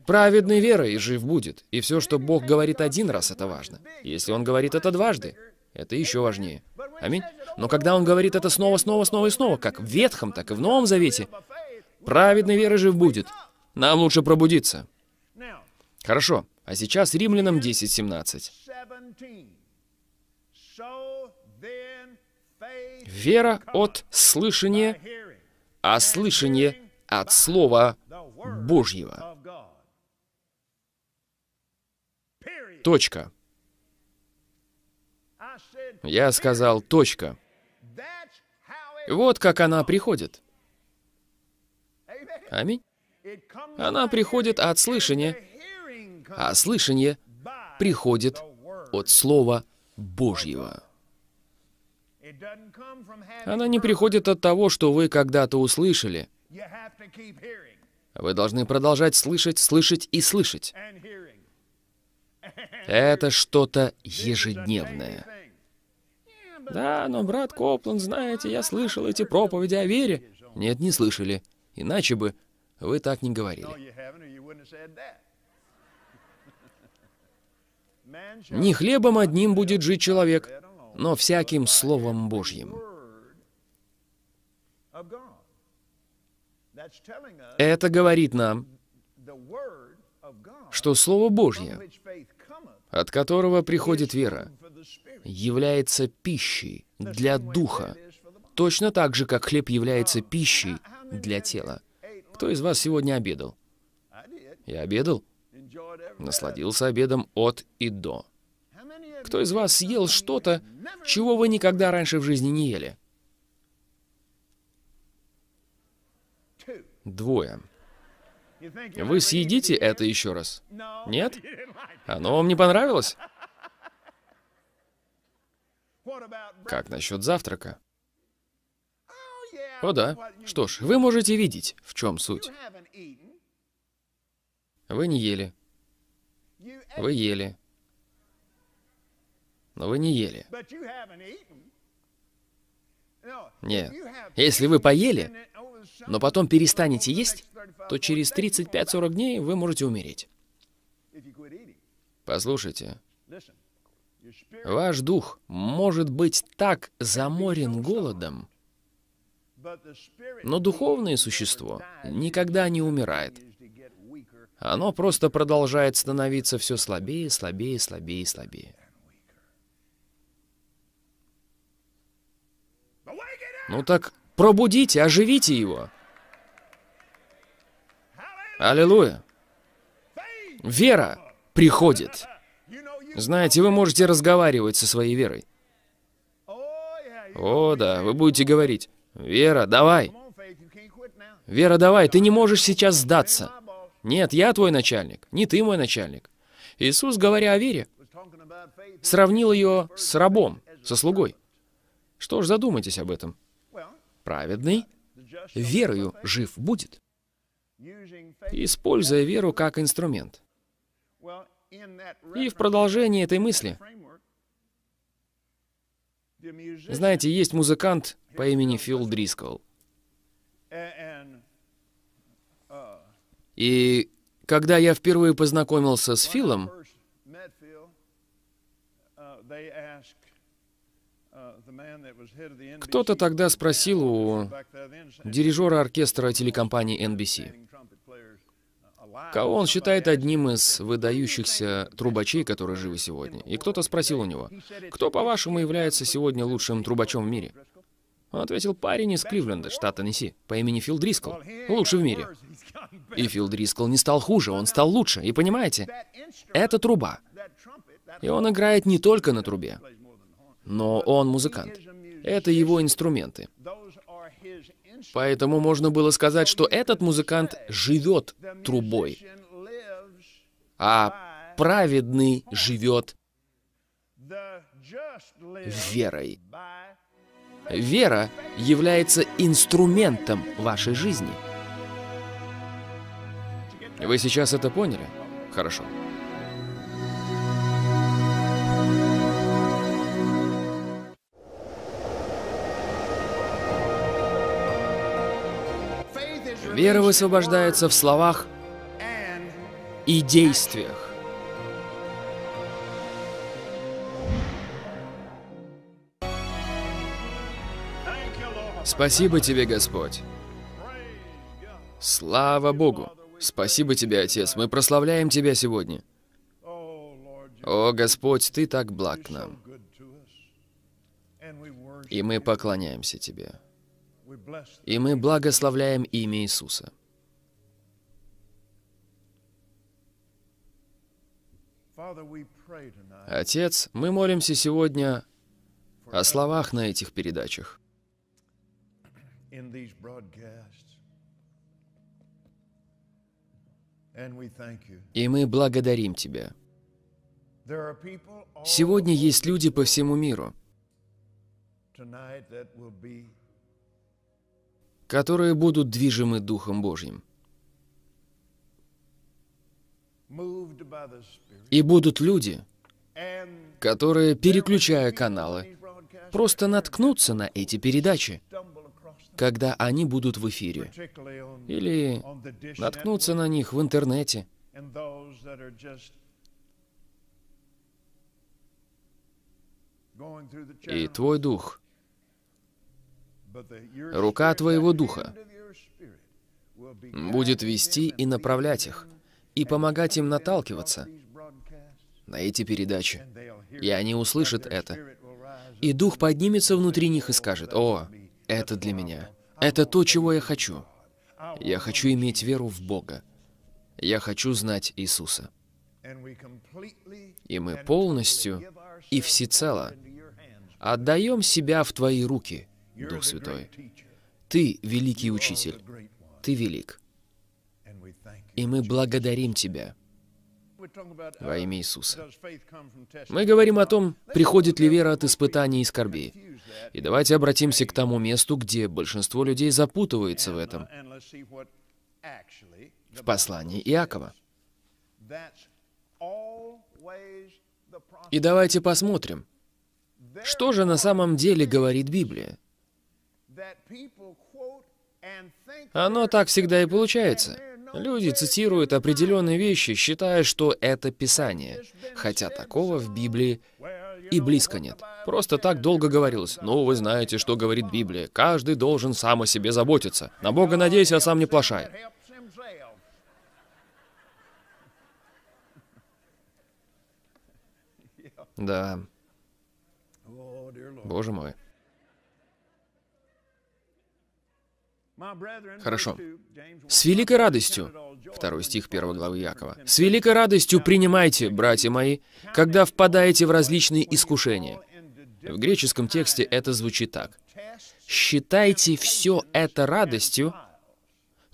Праведной верой жив будет. И все, что Бог говорит один раз, это важно. Если Он говорит это дважды, это еще важнее. Аминь. Но когда он говорит это снова, снова, снова и снова, как в Ветхом, так и в Новом Завете, праведный верой жив будет. Нам лучше пробудиться. Хорошо. А сейчас римлянам 10.17. Вера от слышания, а слышание от Слова Божьего. Точка. Я сказал «точка». Вот как она приходит. Аминь. Она приходит от слышания, а слышание приходит от Слова Божьего. Она не приходит от того, что вы когда-то услышали. Вы должны продолжать слышать, слышать и слышать. Это что-то ежедневное. «Да, но, брат Копланд, знаете, я слышал эти проповеди о вере». «Нет, не слышали. Иначе бы вы так не говорили». «Не хлебом одним будет жить человек, но всяким Словом Божьим». Это говорит нам, что Слово Божье, от которого приходит вера, является пищей для духа, точно так же, как хлеб является а, а пищей для тела. Кто из вас сегодня обедал? Я обедал. Насладился обедом от и до. Кто из вас съел что-то, чего вы никогда раньше в жизни не ели? Двое. Вы съедите это еще раз? Нет? Оно вам не понравилось? Как насчет завтрака? Oh, О да. Что ж, вы можете видеть, в чем суть. Вы не ели. Вы ели. Но вы не ели. Нет. Если вы поели, но потом перестанете есть, то через 35-40 дней вы можете умереть. Послушайте, Ваш дух может быть так заморен голодом, но духовное существо никогда не умирает. Оно просто продолжает становиться все слабее, слабее, слабее, слабее. Ну так пробудите, оживите его. Аллилуйя. Вера приходит. Знаете, вы можете разговаривать со своей верой. О, да, вы будете говорить, «Вера, давай!» «Вера, давай, ты не можешь сейчас сдаться!» «Нет, я твой начальник, не ты мой начальник». Иисус, говоря о вере, сравнил ее с рабом, со слугой. Что ж, задумайтесь об этом. Праведный верою жив будет, используя веру как инструмент. И в продолжении этой мысли, знаете, есть музыкант по имени Фил Дрискол. И когда я впервые познакомился с Филом, кто-то тогда спросил у дирижера оркестра телекомпании NBC, он считает одним из выдающихся трубачей, которые живы сегодня. И кто-то спросил у него, кто, по-вашему, является сегодня лучшим трубачом в мире? Он ответил, парень из Кливленда, штат Теннесси, по имени Фил Дрискл, лучший в мире. И Фил Дрискл не стал хуже, он стал лучше. И понимаете, это труба. И он играет не только на трубе, но он музыкант. Это его инструменты. Поэтому можно было сказать, что этот музыкант живет трубой, а праведный живет верой. Вера является инструментом вашей жизни. Вы сейчас это поняли? Хорошо. Вера высвобождается в словах и действиях. Спасибо тебе, Господь. Слава Богу. Спасибо тебе, Отец. Мы прославляем тебя сегодня. О, Господь, ты так благ к нам. И мы поклоняемся тебе и мы благословляем имя Иисуса. Отец, мы молимся сегодня о словах на этих передачах. И мы благодарим Тебя. Сегодня есть люди по всему миру, которые будут движимы Духом Божьим и будут люди, которые, переключая каналы, просто наткнутся на эти передачи, когда они будут в эфире. Или наткнутся на них в интернете. И твой дух рука твоего духа будет вести и направлять их, и помогать им наталкиваться на эти передачи. И они услышат это. И дух поднимется внутри них и скажет, «О, это для меня. Это то, чего я хочу. Я хочу иметь веру в Бога. Я хочу знать Иисуса». И мы полностью и всецело отдаем себя в Твои руки, Дух Святой. Ты великий учитель. Ты велик. И мы благодарим Тебя во uh, имя Иисуса. Мы говорим о том, приходит ли вера от испытаний и скорбей. И давайте обратимся к тому месту, где большинство людей запутывается в uh, этом. В послании Иакова. И давайте посмотрим, что же на самом деле говорит Библия. Оно так всегда и получается. Люди цитируют определенные вещи, считая, что это Писание, хотя такого в Библии и близко нет. Просто так долго говорилось. Ну, вы знаете, что говорит Библия. Каждый должен сам о себе заботиться. На Бога надейся, а сам не плашай. Да. Oh, Боже мой. Хорошо. «С великой радостью» Второй стих 1 главы Якова. «С великой радостью принимайте, братья мои, когда впадаете в различные искушения». В греческом тексте это звучит так. «Считайте все это радостью,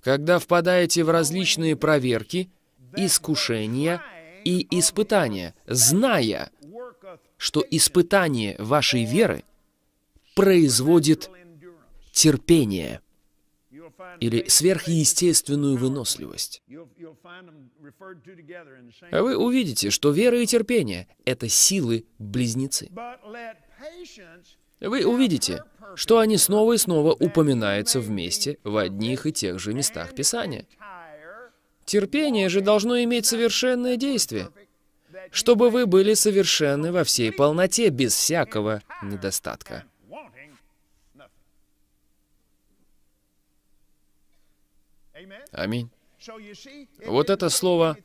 когда впадаете в различные проверки, искушения и испытания, зная, что испытание вашей веры производит терпение» или сверхъестественную выносливость. А вы увидите, что вера и терпение — это силы-близнецы. Вы увидите, что они снова и снова упоминаются вместе в одних и тех же местах Писания. Терпение же должно иметь совершенное действие, чтобы вы были совершенны во всей полноте, без всякого недостатка. Аминь. Вот это слово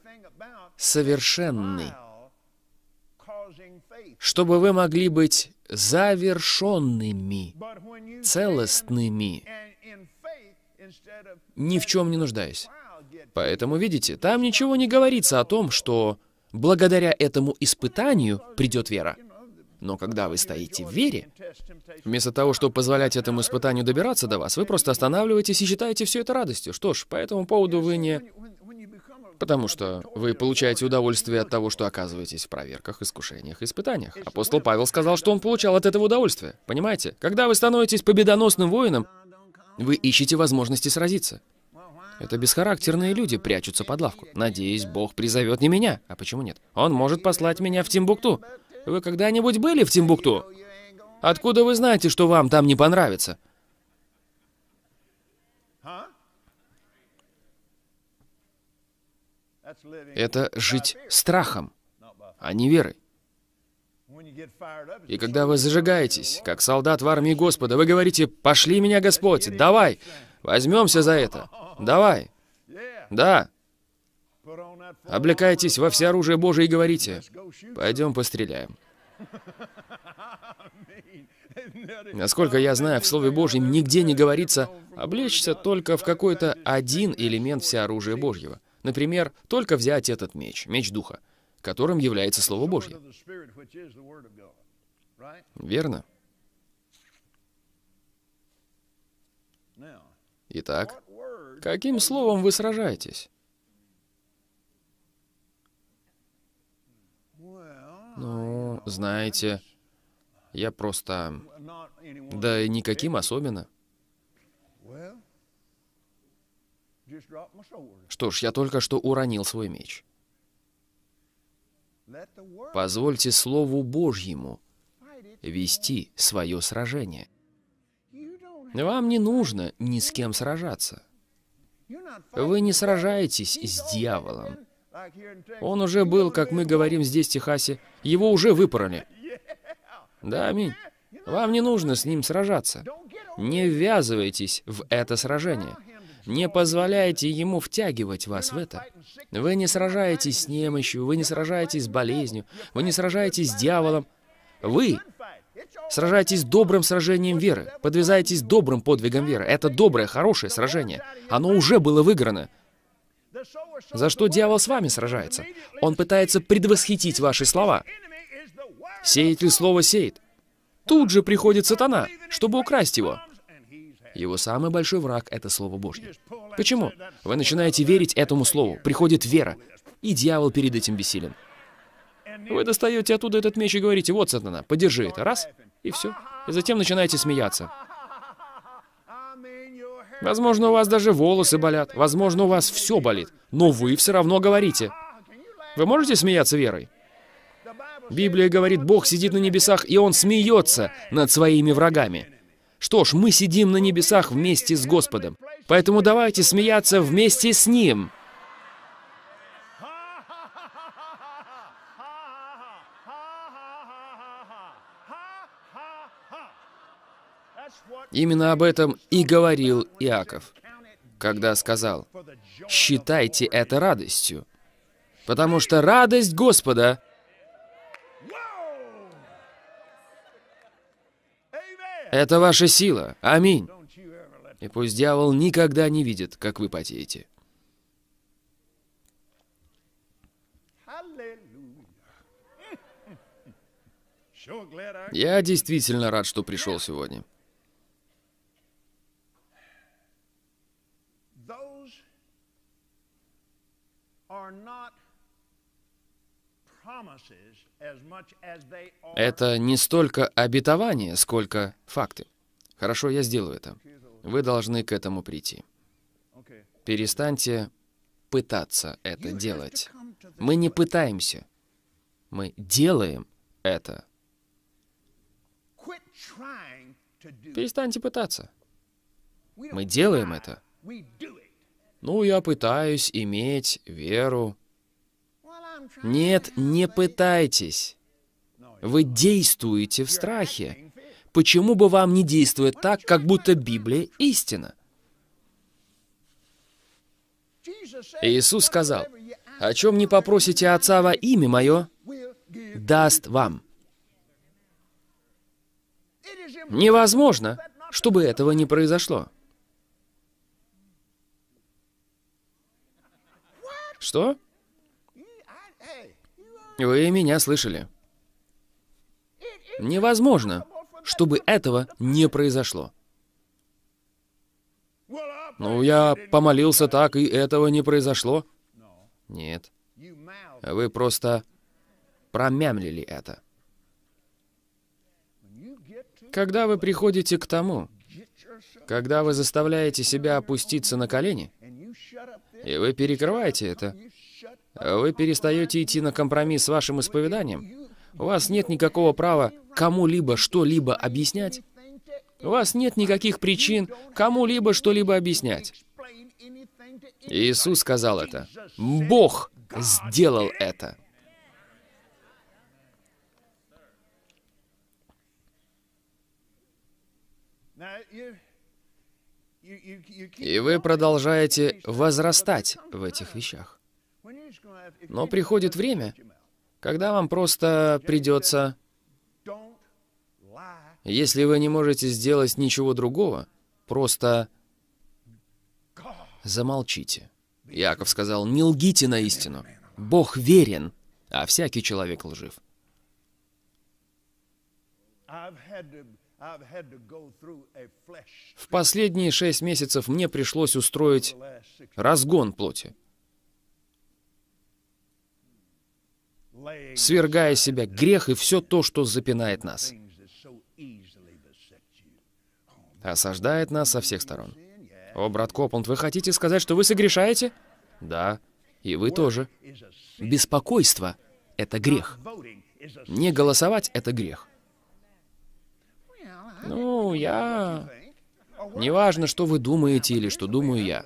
«совершенный», чтобы вы могли быть завершенными, целостными, ни в чем не нуждаясь. Поэтому, видите, там ничего не говорится о том, что благодаря этому испытанию придет вера. Но когда вы стоите в вере, вместо того, чтобы позволять этому испытанию добираться до вас, вы просто останавливаетесь и считаете все это радостью. Что ж, по этому поводу вы не... Потому что вы получаете удовольствие от того, что оказываетесь в проверках, искушениях, испытаниях. Апостол Павел сказал, что он получал от этого удовольствие. Понимаете? Когда вы становитесь победоносным воином, вы ищете возможности сразиться. Это бесхарактерные люди прячутся под лавку. Надеюсь, Бог призовет не меня. А почему нет? Он может послать меня в Тимбукту. Вы когда-нибудь были в Тимбукту? Откуда вы знаете, что вам там не понравится? Это жить страхом, а не верой. И когда вы зажигаетесь, как солдат в армии Господа, вы говорите, «Пошли меня, Господь, давай, возьмемся за это, давай». Да, Облекайтесь во все оружие Божие и говорите, «Пойдем постреляем». Насколько я знаю, в Слове Божьем нигде не говорится облечься только в какой-то один элемент всеоружия Божьего. Например, только взять этот меч, меч Духа, которым является Слово Божье. Верно? Итак, каким словом вы сражаетесь? Ну, знаете, я просто... Да никаким особенно. Что ж, я только что уронил свой меч. Позвольте Слову Божьему вести свое сражение. Вам не нужно ни с кем сражаться. Вы не сражаетесь с дьяволом. Он уже был, как мы говорим здесь, в Техасе. Его уже выпороли. Да, аминь. Вам не нужно с ним сражаться. Не ввязывайтесь в это сражение. Не позволяйте ему втягивать вас в это. Вы не сражаетесь с немощью, вы не сражаетесь с болезнью, вы не сражаетесь с дьяволом. Вы сражаетесь добрым сражением веры, подвязаетесь добрым подвигом веры. Это доброе, хорошее сражение. Оно уже было выиграно. За что дьявол с вами сражается? Он пытается предвосхитить ваши слова. Сеятель слова сеет. Тут же приходит сатана, чтобы украсть его. Его самый большой враг — это Слово Божье. Почему? Вы начинаете верить этому Слову, приходит вера, и дьявол перед этим бессилен. Вы достаете оттуда этот меч и говорите, вот, сатана, подержи это, раз, и все. И затем начинаете смеяться. Возможно, у вас даже волосы болят. Возможно, у вас все болит. Но вы все равно говорите. Вы можете смеяться верой? Библия говорит, Бог сидит на небесах, и Он смеется над своими врагами. Что ж, мы сидим на небесах вместе с Господом. Поэтому давайте смеяться вместе с Ним. Именно об этом и говорил Иаков, когда сказал, «Считайте это радостью, потому что радость Господа — это ваша сила. Аминь». И пусть дьявол никогда не видит, как вы потеете. Я действительно рад, что пришел сегодня. Это не столько обетование, сколько факты. Хорошо, я сделаю это. Вы должны к этому прийти. Перестаньте пытаться это делать. Мы не пытаемся. Мы делаем это. Перестаньте пытаться. Мы делаем это. Ну, я пытаюсь иметь веру. Нет, не пытайтесь. Вы действуете в страхе. Почему бы вам не действовать так, как будто Библия истина? Иисус сказал, «О чем не попросите Отца во имя Мое, даст вам». Невозможно, чтобы этого не произошло. Что? Вы меня слышали. Невозможно, чтобы этого не произошло. Ну, я помолился так, и этого не произошло. Нет. Вы просто промямлили это. Когда вы приходите к тому, когда вы заставляете себя опуститься на колени, и вы перекрываете это. Вы перестаете идти на компромисс с вашим исповеданием. У вас нет никакого права кому-либо что-либо объяснять. У вас нет никаких причин кому-либо что-либо объяснять. Иисус сказал это. Бог сделал это. Now, you... И вы продолжаете возрастать в этих вещах. Но приходит время, когда вам просто придется... Если вы не можете сделать ничего другого, просто замолчите. Яков сказал, не лгите на истину. Бог верен, а всякий человек лжив. В последние шесть месяцев мне пришлось устроить разгон плоти, свергая себя грех и все то, что запинает нас, осаждает нас со всех сторон. «О, брат Копланд, вы хотите сказать, что вы согрешаете?» «Да, и вы тоже». Беспокойство — это грех. Не голосовать — это грех. Ну, я... Неважно, что вы думаете или что думаю я.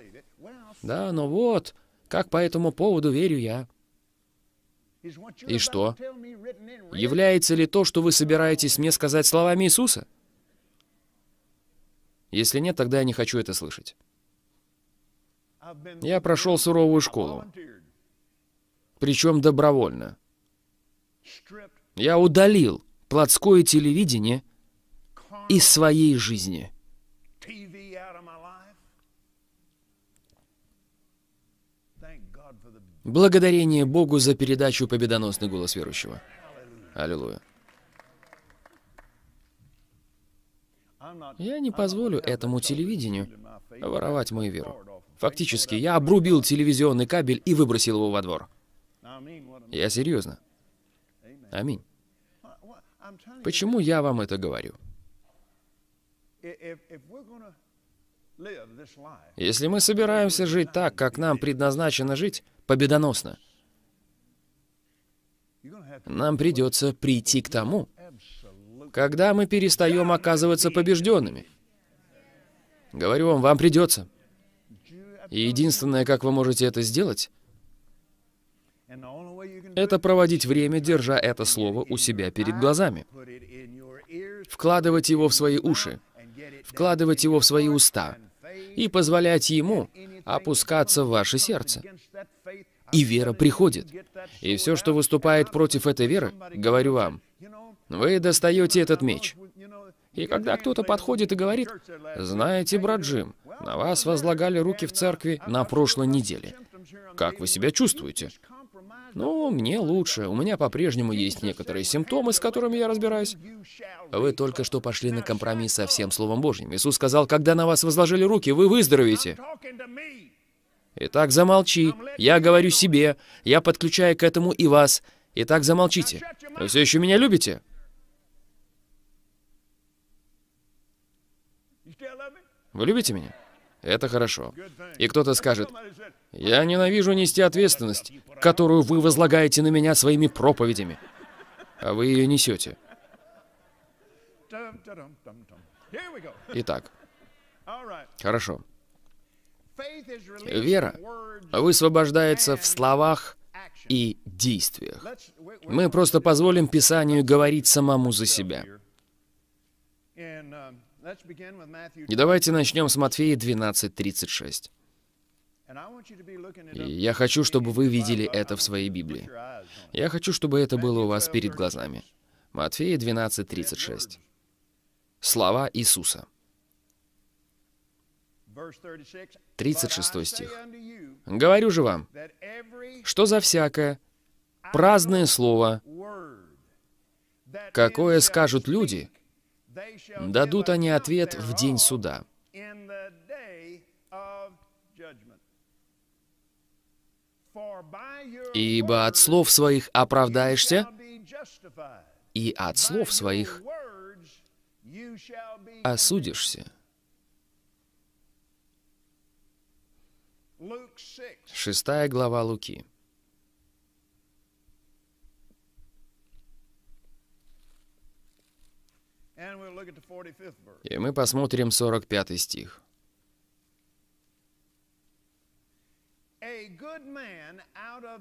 Да, но вот, как по этому поводу верю я. И что? Является ли то, что вы собираетесь мне сказать словами Иисуса? Если нет, тогда я не хочу это слышать. Я прошел суровую школу, причем добровольно. Я удалил плотское телевидение — из своей жизни. Благодарение Богу за передачу «Победоносный голос верующего». Аллилуйя. Я не позволю этому телевидению воровать мою веру. Фактически, я обрубил телевизионный кабель и выбросил его во двор. Я серьезно. Аминь. Почему я вам это говорю? Если мы собираемся жить так, как нам предназначено жить, победоносно, нам придется прийти к тому, когда мы перестаем оказываться побежденными. Говорю вам, вам придется. И единственное, как вы можете это сделать, это проводить время, держа это слово у себя перед глазами. Вкладывать его в свои уши вкладывать его в свои уста и позволять ему опускаться в ваше сердце. И вера приходит. И все, что выступает против этой веры, говорю вам, вы достаете этот меч. И когда кто-то подходит и говорит, «Знаете, брат Джим, на вас возлагали руки в церкви на прошлой неделе. Как вы себя чувствуете?» Но мне лучше. У меня по-прежнему есть некоторые симптомы, с которыми я разбираюсь. Вы только что пошли на компромисс со всем Словом Божьим. Иисус сказал, когда на вас возложили руки, вы выздоровеете. Итак, замолчи. Я говорю себе. Я подключаю к этому и вас. Итак, замолчите. Вы все еще меня любите? Вы любите меня? Это хорошо. И кто-то скажет, я ненавижу нести ответственность, которую вы возлагаете на меня своими проповедями. А вы ее несете. Итак. Хорошо. Вера высвобождается в словах и действиях. Мы просто позволим Писанию говорить самому за себя. И давайте начнем с Матфея 12.36. И я хочу, чтобы вы видели это в своей Библии. Я хочу, чтобы это было у вас перед глазами. Матфея 12:36. Слова Иисуса. 36 стих. «Говорю же вам, что за всякое праздное слово, какое скажут люди, дадут они ответ в день суда». Ибо от слов своих оправдаешься, и от слов своих осудишься. Шестая глава Луки. И мы посмотрим 45 стих.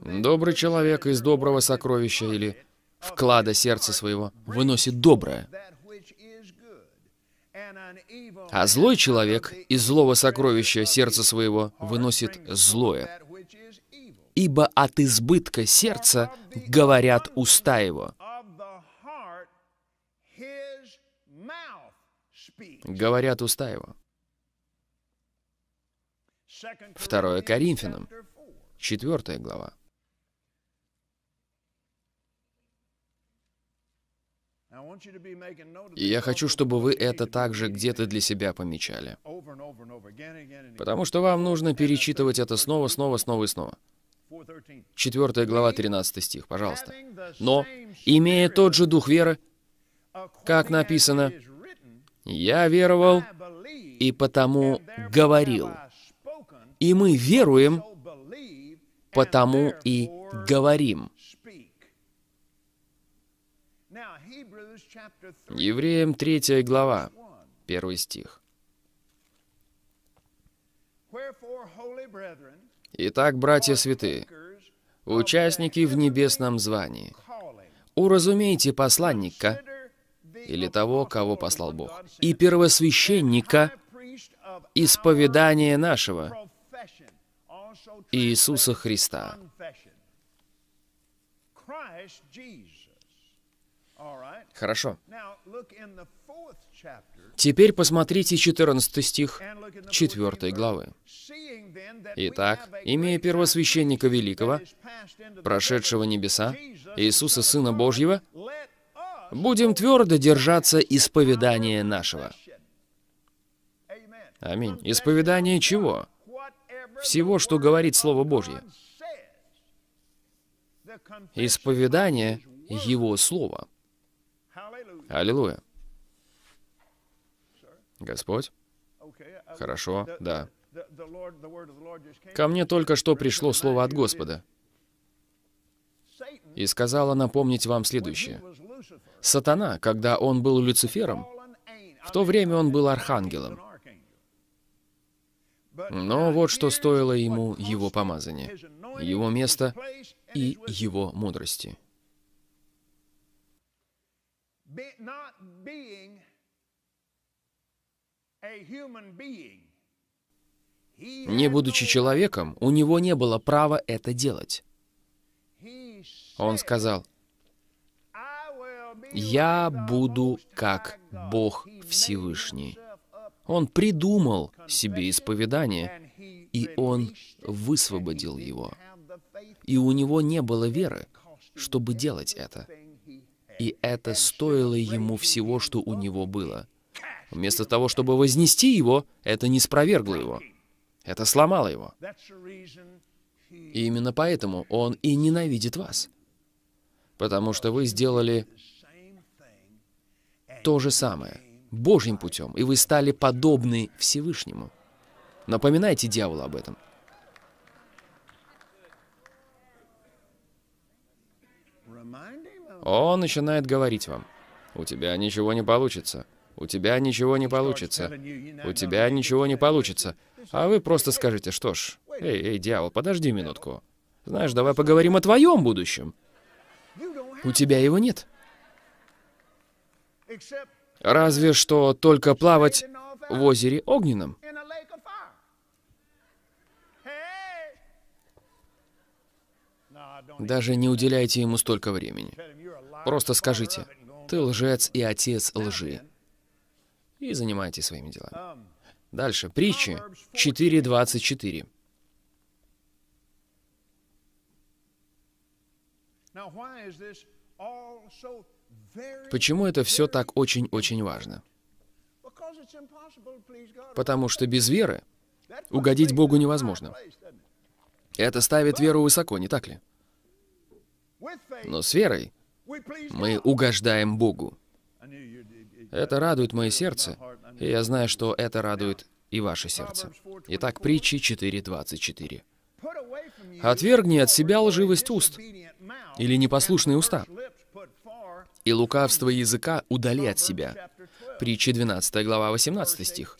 Добрый человек из доброго сокровища или вклада сердца своего выносит доброе. А злой человек из злого сокровища сердца своего выносит злое. Ибо от избытка сердца говорят уста его. Говорят уста его. 2 Коринфянам, 4 глава. И я хочу, чтобы вы это также где-то для себя помечали. Потому что вам нужно перечитывать это снова, снова, снова и снова. 4 глава, 13 стих, пожалуйста. «Но, имея тот же дух веры, как написано, «Я веровал и потому говорил». И мы веруем, потому и говорим. Евреям 3 глава, 1 стих. Итак, братья святые, участники в небесном звании, уразумейте посланника, или того, кого послал Бог, и первосвященника, исповедания нашего, Иисуса Христа. Хорошо. Теперь посмотрите 14 стих 4 главы. Итак, имея первосвященника великого, прошедшего небеса, Иисуса Сына Божьего, будем твердо держаться исповедания нашего. Аминь. Исповедание чего? всего, что говорит Слово Божье. Исповедание Его Слова. Аллилуйя. Господь? Хорошо, да. Ко мне только что пришло слово от Господа. И сказала напомнить вам следующее. Сатана, когда он был Люцифером, в то время он был архангелом. Но вот что стоило ему его помазание, его место и его мудрости. Не будучи человеком, у него не было права это делать. Он сказал, «Я буду как Бог Всевышний». Он придумал себе исповедание, и он высвободил его. И у него не было веры, чтобы делать это. И это стоило ему всего, что у него было. Вместо того, чтобы вознести его, это не спровергло его. Это сломало его. И именно поэтому он и ненавидит вас. Потому что вы сделали то же самое. Божьим путем, и вы стали подобны Всевышнему. Напоминайте дьяволу об этом. Он начинает говорить вам, у тебя ничего не получится, у тебя ничего не получится, у тебя ничего не получится. А вы просто скажете, что ж, эй, эй, дьявол, подожди минутку. Знаешь, давай поговорим о твоем будущем. У тебя его нет. Разве что только плавать в озере огненном. Даже не уделяйте ему столько времени. Просто скажите, ты лжец и отец лжи. И занимайтесь своими делами. Дальше. Притчи 4.24. Now, why Почему это все так очень-очень важно? Потому что без веры угодить Богу невозможно. Это ставит веру высоко, не так ли? Но с верой мы угождаем Богу. Это радует мое сердце, и я знаю, что это радует и ваше сердце. Итак, притчи 4.24. «Отвергни от себя лживость уст» или «непослушные уста», и лукавство языка удали от себя. Притча 12 глава 18 стих.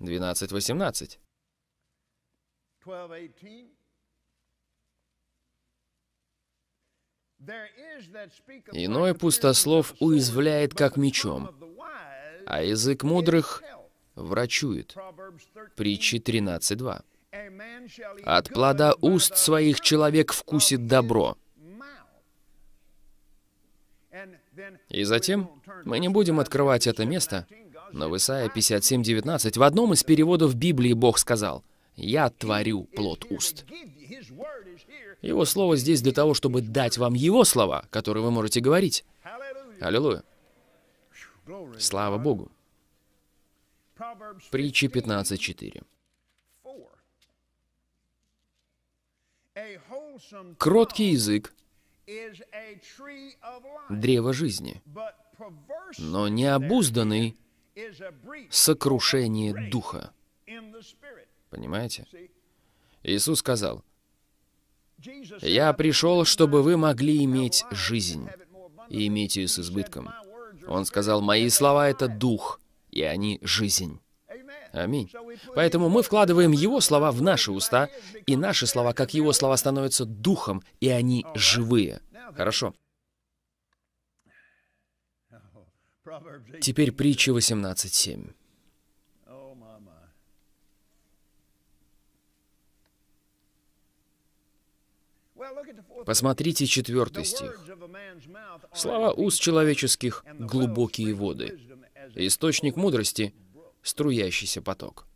12-18. Иной пустослов уязвляет как мечом, а язык мудрых врачует. Притчи 13.2. От плода уст своих человек вкусит добро. И затем мы не будем открывать это место, но в Исаии 57:19 в одном из переводов Библии Бог сказал, «Я творю плод уст». Его слово здесь для того, чтобы дать вам Его слова, которые вы можете говорить. Аллилуйя. Слава Богу. Притчи 15.4. Кроткий язык древо жизни, но необузданный — сокрушение духа. Понимаете? Иисус сказал, «Я пришел, чтобы вы могли иметь жизнь и иметь ее с избытком». Он сказал, «Мои слова — это дух, и они — жизнь». Аминь. Поэтому мы вкладываем Его слова в наши уста, и наши слова, как Его слова, становятся духом, и они живые. Хорошо. Теперь притча 18.7. Посмотрите четвертый стих. «Слова уст человеческих — глубокие воды, источник мудрости — струящийся поток.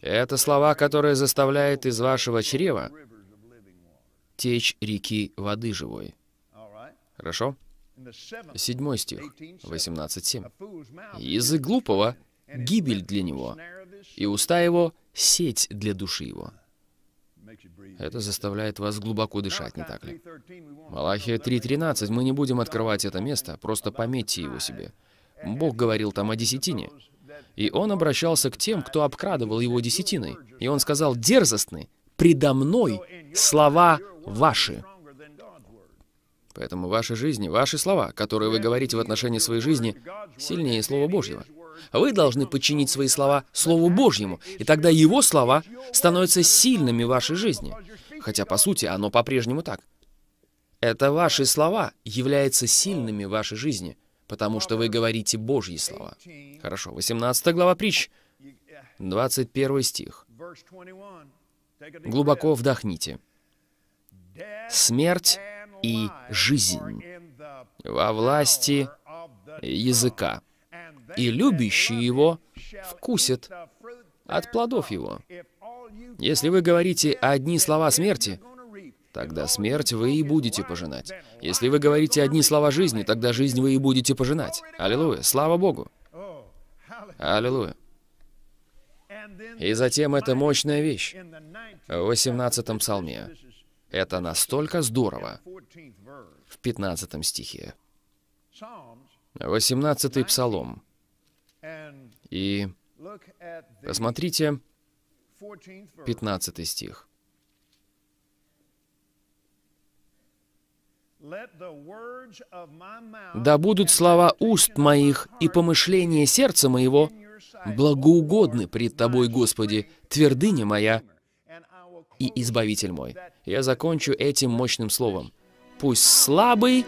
Это слова, которые заставляют из вашего чрева течь реки воды живой. Хорошо? Седьмой стих, 18.7. «Язык глупого — гибель для него, и уста его — сеть для души его». Это заставляет вас глубоко дышать, не так ли? Малахия 3.13. Мы не будем открывать это место, просто пометьте его себе. Бог говорил там о десятине. И он обращался к тем, кто обкрадывал его десятиной, И он сказал, «Дерзостны, предо мной слова ваши». Поэтому ваши жизни, ваши слова, которые вы говорите в отношении своей жизни, сильнее Слова Божьего. Вы должны подчинить свои слова Слову Божьему, и тогда Его слова становятся сильными в вашей жизни. Хотя, по сути, оно по-прежнему так. Это ваши слова являются сильными в вашей жизни – потому что вы говорите Божьи слова. Хорошо, 18 глава притч, 21 стих. Глубоко вдохните. Смерть и жизнь во власти языка, и любящие его вкусят от плодов его. Если вы говорите одни слова смерти, Тогда смерть вы и будете пожинать. Если вы говорите одни слова жизни, тогда жизнь вы и будете пожинать. Аллилуйя. Слава Богу. Аллилуйя. И затем это мощная вещь. В 18 псалме. Это настолько здорово. В 15 стихе. 18 псалом. И посмотрите 15 стих. Да будут слова уст моих и помышления сердца моего благоугодны пред Тобой, Господи, твердыня моя и Избавитель мой. Я закончу этим мощным словом. Пусть слабый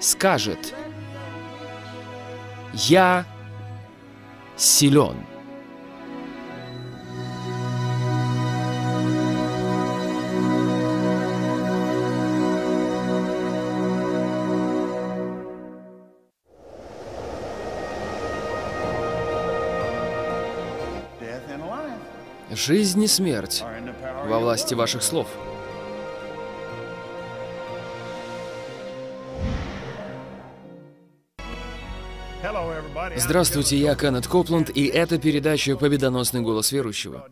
скажет, я силен. Жизнь и смерть во власти ваших слов. Здравствуйте, я Кеннет Копланд, и это передача «Победоносный голос верующего».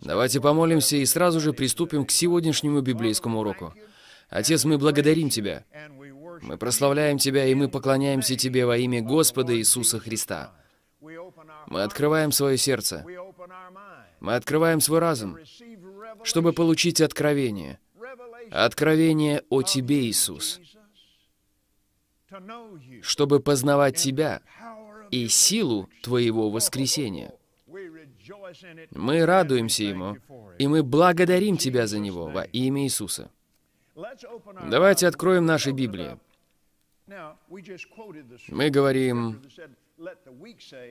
Давайте помолимся и сразу же приступим к сегодняшнему библейскому уроку. Отец, мы благодарим Тебя. Мы прославляем Тебя, и мы поклоняемся Тебе во имя Господа Иисуса Христа. Мы открываем свое сердце. Мы открываем свой разум, чтобы получить откровение. Откровение о Тебе, Иисус. Чтобы познавать Тебя и силу Твоего воскресения. Мы радуемся Ему, и мы благодарим Тебя за Него во имя Иисуса. Давайте откроем наши Библии. Мы говорим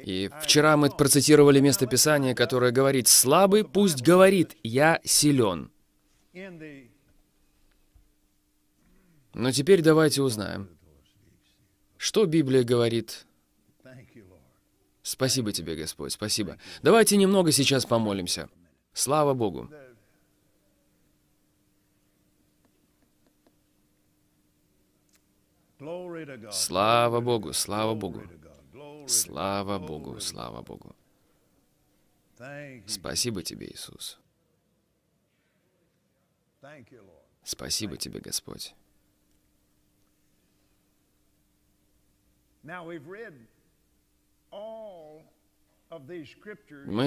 и вчера мы процитировали место Писания, которое говорит «слабый пусть говорит, я силен». Но теперь давайте узнаем, что Библия говорит. Спасибо тебе, Господь, спасибо. Давайте немного сейчас помолимся. Слава Богу. Слава Богу, слава Богу. Слава Богу, слава Богу. Спасибо тебе, Иисус. Спасибо тебе, Господь. Мы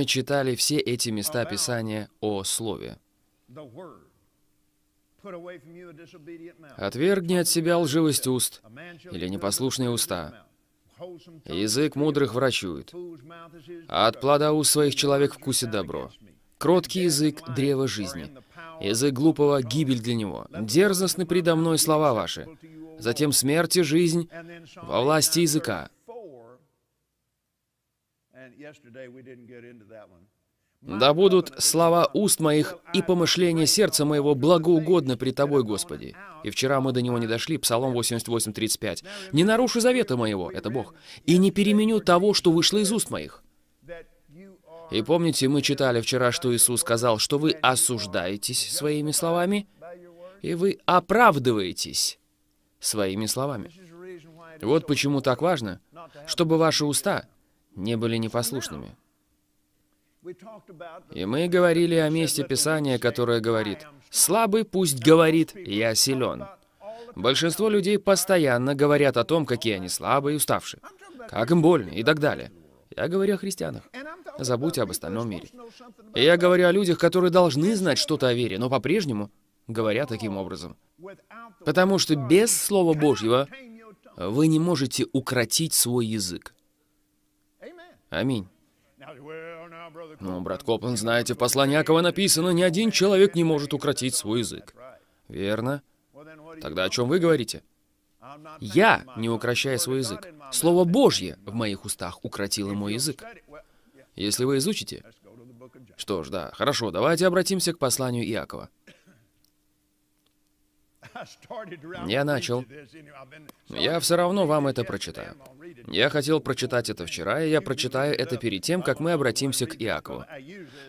читали все эти места Писания о Слове. «Отвергни от себя лживость уст» или «непослушные уста». Язык мудрых врачует, а от плода у своих человек вкусит добро. Кроткий язык — древо жизни. Язык глупого — гибель для него. Дерзостны предо мной слова ваши. Затем смерть и жизнь во власти языка. Да будут слова уст моих и помышления сердца моего благоугодны при Тобой, Господи. И вчера мы до него не дошли, Псалом 88:35. «Не нарушу завета моего» — это Бог, «и не переменю того, что вышло из уст моих». И помните, мы читали вчера, что Иисус сказал, что вы осуждаетесь своими словами, и вы оправдываетесь своими словами. Вот почему так важно, чтобы ваши уста не были непослушными. И мы говорили о месте Писания, которое говорит, «Слабый пусть говорит, я силен». Большинство людей постоянно говорят о том, какие они слабые и уставшие, как им больно и так далее. Я говорю о христианах. Забудьте об остальном мире. И я говорю о людях, которые должны знать что-то о вере, но по-прежнему говорят таким образом. Потому что без Слова Божьего вы не можете укротить свой язык. Аминь. Но, ну, брат Копланд, знаете, в послании Якова написано, ни один человек не может укротить свой язык. Верно? Тогда о чем вы говорите? Я не укращаю свой язык. Слово Божье в моих устах укротило мой язык. Если вы изучите... Что ж, да, хорошо, давайте обратимся к посланию Иакова. Я начал. Я все равно вам это прочитаю. Я хотел прочитать это вчера, и я прочитаю это перед тем, как мы обратимся к Иакову.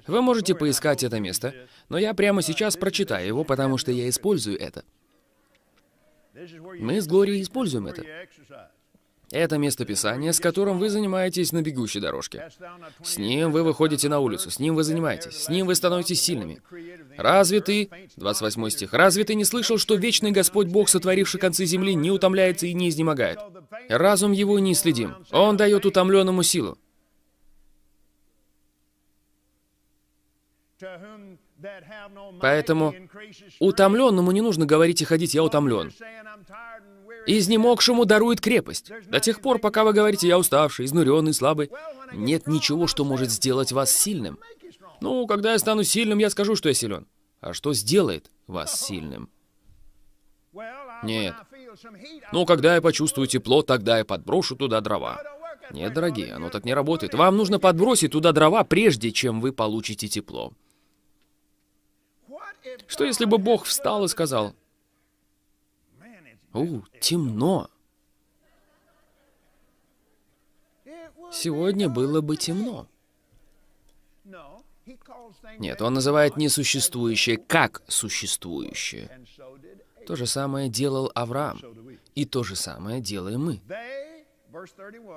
Вы можете поискать это место, но я прямо сейчас прочитаю его, потому что я использую это. Мы с Глорией используем это. Это местописание, с которым вы занимаетесь на бегущей дорожке. С ним вы выходите на улицу, с ним вы занимаетесь, с ним вы становитесь сильными. Разве ты, 28 стих, разве ты не слышал, что вечный Господь Бог, сотворивший концы земли, не утомляется и не изнемогает? Разум его не следим. Он дает утомленному силу. Поэтому утомленному не нужно говорить и ходить «я утомлен». Изнемогшему дарует крепость. До тех пор, пока вы говорите «я уставший, изнуренный, слабый», нет ничего, что может сделать вас сильным. Ну, когда я стану сильным, я скажу, что я силен. А что сделает вас сильным? Нет. Ну, когда я почувствую тепло, тогда я подброшу туда дрова. Нет, дорогие, оно так не работает. Вам нужно подбросить туда дрова, прежде чем вы получите тепло. Что если бы Бог встал и сказал, у, темно. Сегодня было бы темно. Нет, он называет несуществующее как существующее. То же самое делал Авраам, и то же самое делаем мы.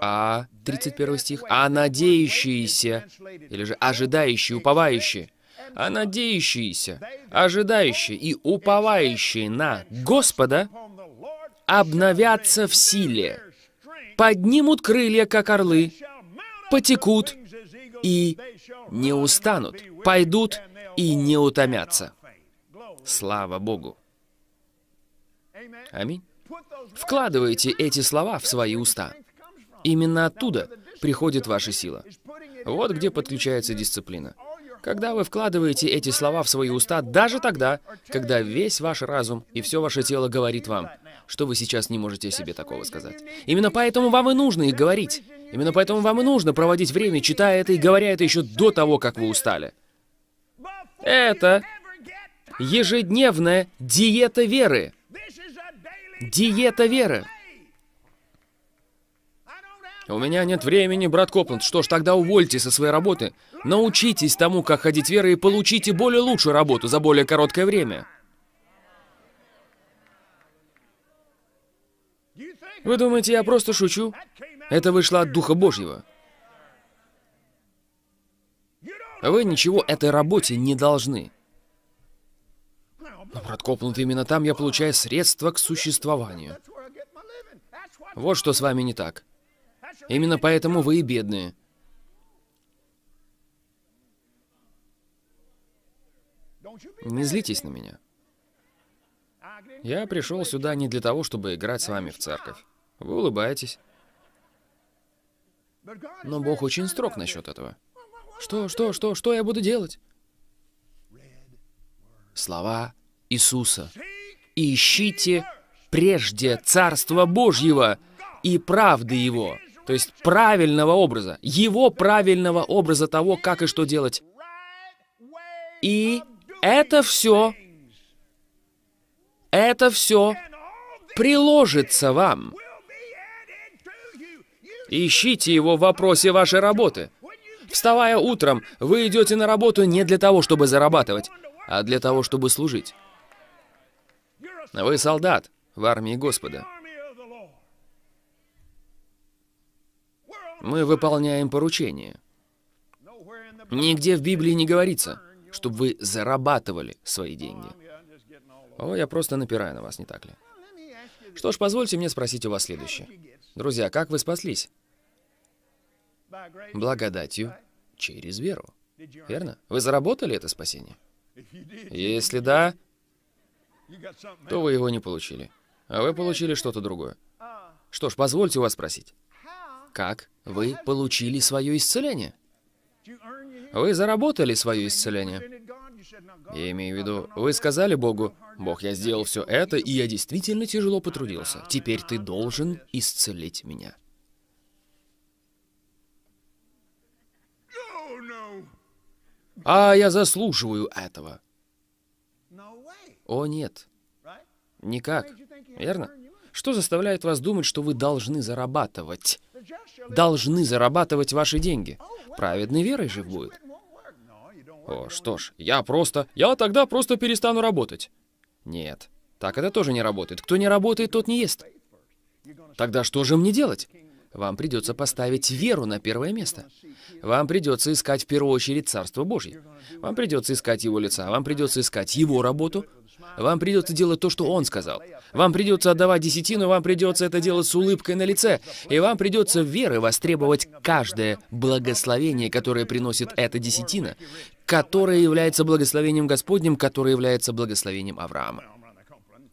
А 31 стих, а надеющиеся, или же ожидающие, уповающие, а надеющиеся, ожидающие и уповающие на Господа обновятся в силе, поднимут крылья, как орлы, потекут и не устанут, пойдут и не утомятся. Слава Богу! Аминь. Вкладывайте эти слова в свои уста. Именно оттуда приходит ваша сила. Вот где подключается дисциплина. Когда вы вкладываете эти слова в свои уста, даже тогда, когда весь ваш разум и все ваше тело говорит вам, что вы сейчас не можете себе такого сказать. Именно поэтому вам и нужно их говорить. Именно поэтому вам и нужно проводить время, читая это и говоря это еще до того, как вы устали. Это ежедневная диета веры. Диета веры. У меня нет времени, брат Копланд. Что ж, тогда увольте со своей работы. Научитесь тому, как ходить верой, и получите более лучшую работу за более короткое время. Вы думаете, я просто шучу? Это вышло от Духа Божьего. Вы ничего этой работе не должны. Но, брат Копланд, именно там я получаю средства к существованию. Вот что с вами не так. Именно поэтому вы и бедные. Не злитесь на меня. Я пришел сюда не для того, чтобы играть с вами в церковь. Вы улыбаетесь. Но Бог очень строг насчет этого. Что, что, что, что я буду делать? Слова Иисуса. «Ищите прежде Царство Божьего и правды Его». То есть правильного образа. Его правильного образа того, как и что делать. И это все, это все приложится вам. Ищите его в вопросе вашей работы. Вставая утром, вы идете на работу не для того, чтобы зарабатывать, а для того, чтобы служить. Вы солдат в армии Господа. Мы выполняем поручение. Нигде в Библии не говорится, чтобы вы зарабатывали свои деньги. О, я просто напираю на вас, не так ли? Что ж, позвольте мне спросить у вас следующее. Друзья, как вы спаслись? Благодатью через веру. Верно? Вы заработали это спасение? Если да, то вы его не получили. А вы получили что-то другое. Что ж, позвольте у вас спросить. Как вы получили свое исцеление? Вы заработали свое исцеление. Я имею в виду, вы сказали Богу, «Бог, я сделал все это, и я действительно тяжело потрудился. Теперь ты должен исцелить меня». А я заслуживаю этого. О, нет. Никак. Верно? Что заставляет вас думать, что вы должны зарабатывать? Должны зарабатывать ваши деньги. Праведный верой жив будет. О, что ж, я просто... Я тогда просто перестану работать. Нет, так это тоже не работает. Кто не работает, тот не ест. Тогда что же мне делать? Вам придется поставить веру на первое место. Вам придется искать в первую очередь Царство Божье. Вам придется искать Его лица, вам придется искать Его работу, вам придется делать то, что Он сказал. Вам придется отдавать десятину, вам придется это делать с улыбкой на лице, и вам придется верой востребовать каждое благословение, которое приносит эта десятина, которое является благословением Господним, которое является благословением Авраама.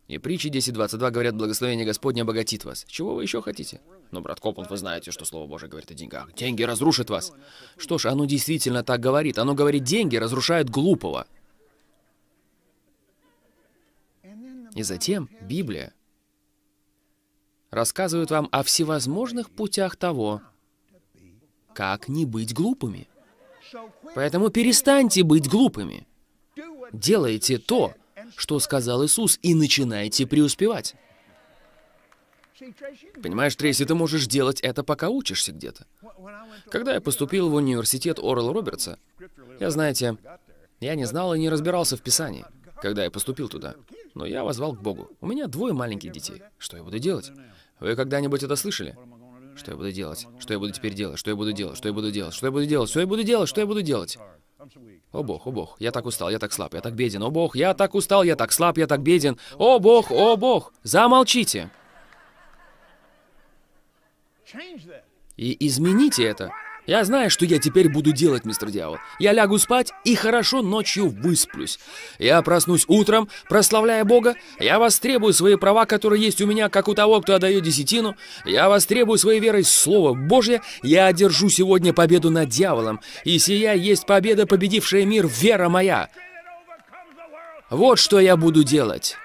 И притчи 10.22 говорят, благословение Господне обогатит вас. Чего вы еще хотите? Но, ну, брат Копланд, вы знаете, что Слово Божие говорит о деньгах. Деньги разрушат вас. Что ж, оно действительно так говорит. Оно говорит, деньги разрушают глупого. И затем Библия рассказывает вам о всевозможных путях того, как не быть глупыми. Поэтому перестаньте быть глупыми. Делайте то, что сказал Иисус, и начинайте преуспевать. Понимаешь, Трейси, ты можешь делать это, пока учишься где-то. Когда я поступил в университет Орла Робертса, я, знаете, я не знал и не разбирался в Писании, когда я поступил туда. Но я возвал к Богу. У меня двое маленьких детей. Что я буду делать? Вы когда-нибудь это слышали? Что я буду делать? Что я буду теперь делать? Что я буду делать? Что я буду делать? Что я буду делать? Что я буду делать? Что я буду делать? О бог, о бог, я так устал, я так слаб, я так беден. О бог, я так устал, я так слаб, я так беден. О бог, о бог, замолчите. И измените это. Я знаю, что я теперь буду делать, мистер Дьявол. Я лягу спать и хорошо ночью высплюсь. Я проснусь утром, прославляя Бога. Я востребую свои права, которые есть у меня, как у того, кто отдает десятину. Я востребую своей верой Слово Божье. Я одержу сегодня победу над дьяволом. И сия есть победа, победившая мир, вера моя. Вот что я буду делать».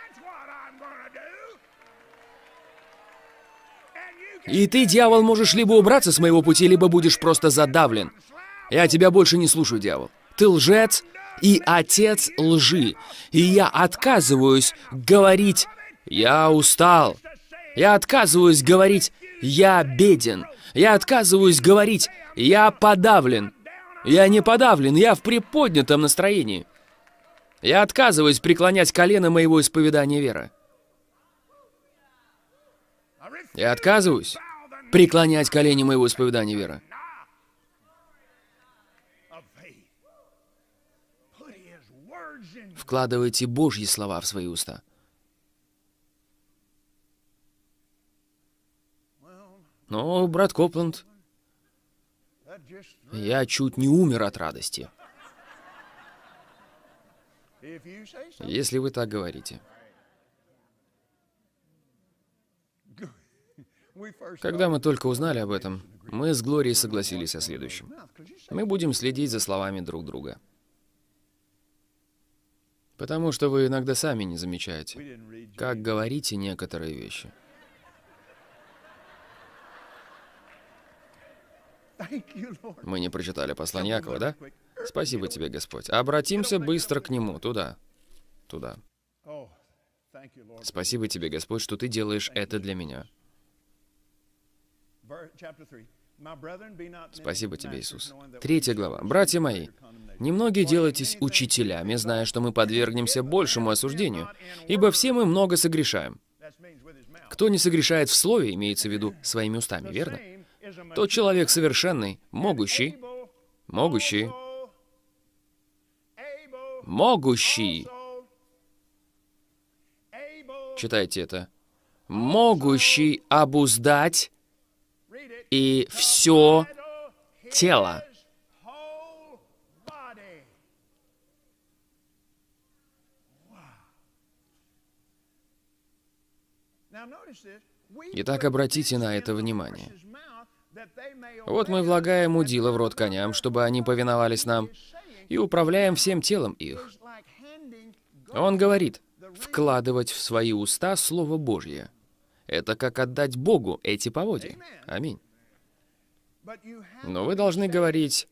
И ты, дьявол, можешь либо убраться с моего пути, либо будешь просто задавлен. Я тебя больше не слушаю, дьявол. Ты лжец и отец лжи. И я отказываюсь говорить «я устал». Я отказываюсь говорить «я беден». Я отказываюсь говорить «я подавлен». Я не подавлен, я в приподнятом настроении. Я отказываюсь преклонять колено моего исповедания веры. Я отказываюсь преклонять колени моего исповедания веры. Вкладывайте Божьи слова в свои уста. Но, брат Копланд, я чуть не умер от радости. Если вы так говорите. Когда мы только узнали об этом, мы с Глорией согласились о следующем. Мы будем следить за словами друг друга. Потому что вы иногда сами не замечаете, как говорите некоторые вещи. Мы не прочитали послание Якова, да? Спасибо тебе, Господь. Обратимся быстро к нему, туда. Туда. Спасибо тебе, Господь, что ты делаешь это для меня. Спасибо тебе, Иисус. Третья глава. «Братья мои, немногие делайтесь учителями, зная, что мы подвергнемся большему осуждению, ибо все мы много согрешаем». Кто не согрешает в слове, имеется в виду своими устами, верно? Тот человек совершенный, могущий, могущий, могущий. Читайте это. Могущий обуздать и все тело. Итак, обратите на это внимание. Вот мы влагаем удила в рот коням, чтобы они повиновались нам, и управляем всем телом их. Он говорит, вкладывать в свои уста Слово Божье. Это как отдать Богу эти поводья. Аминь. Но вы должны говорить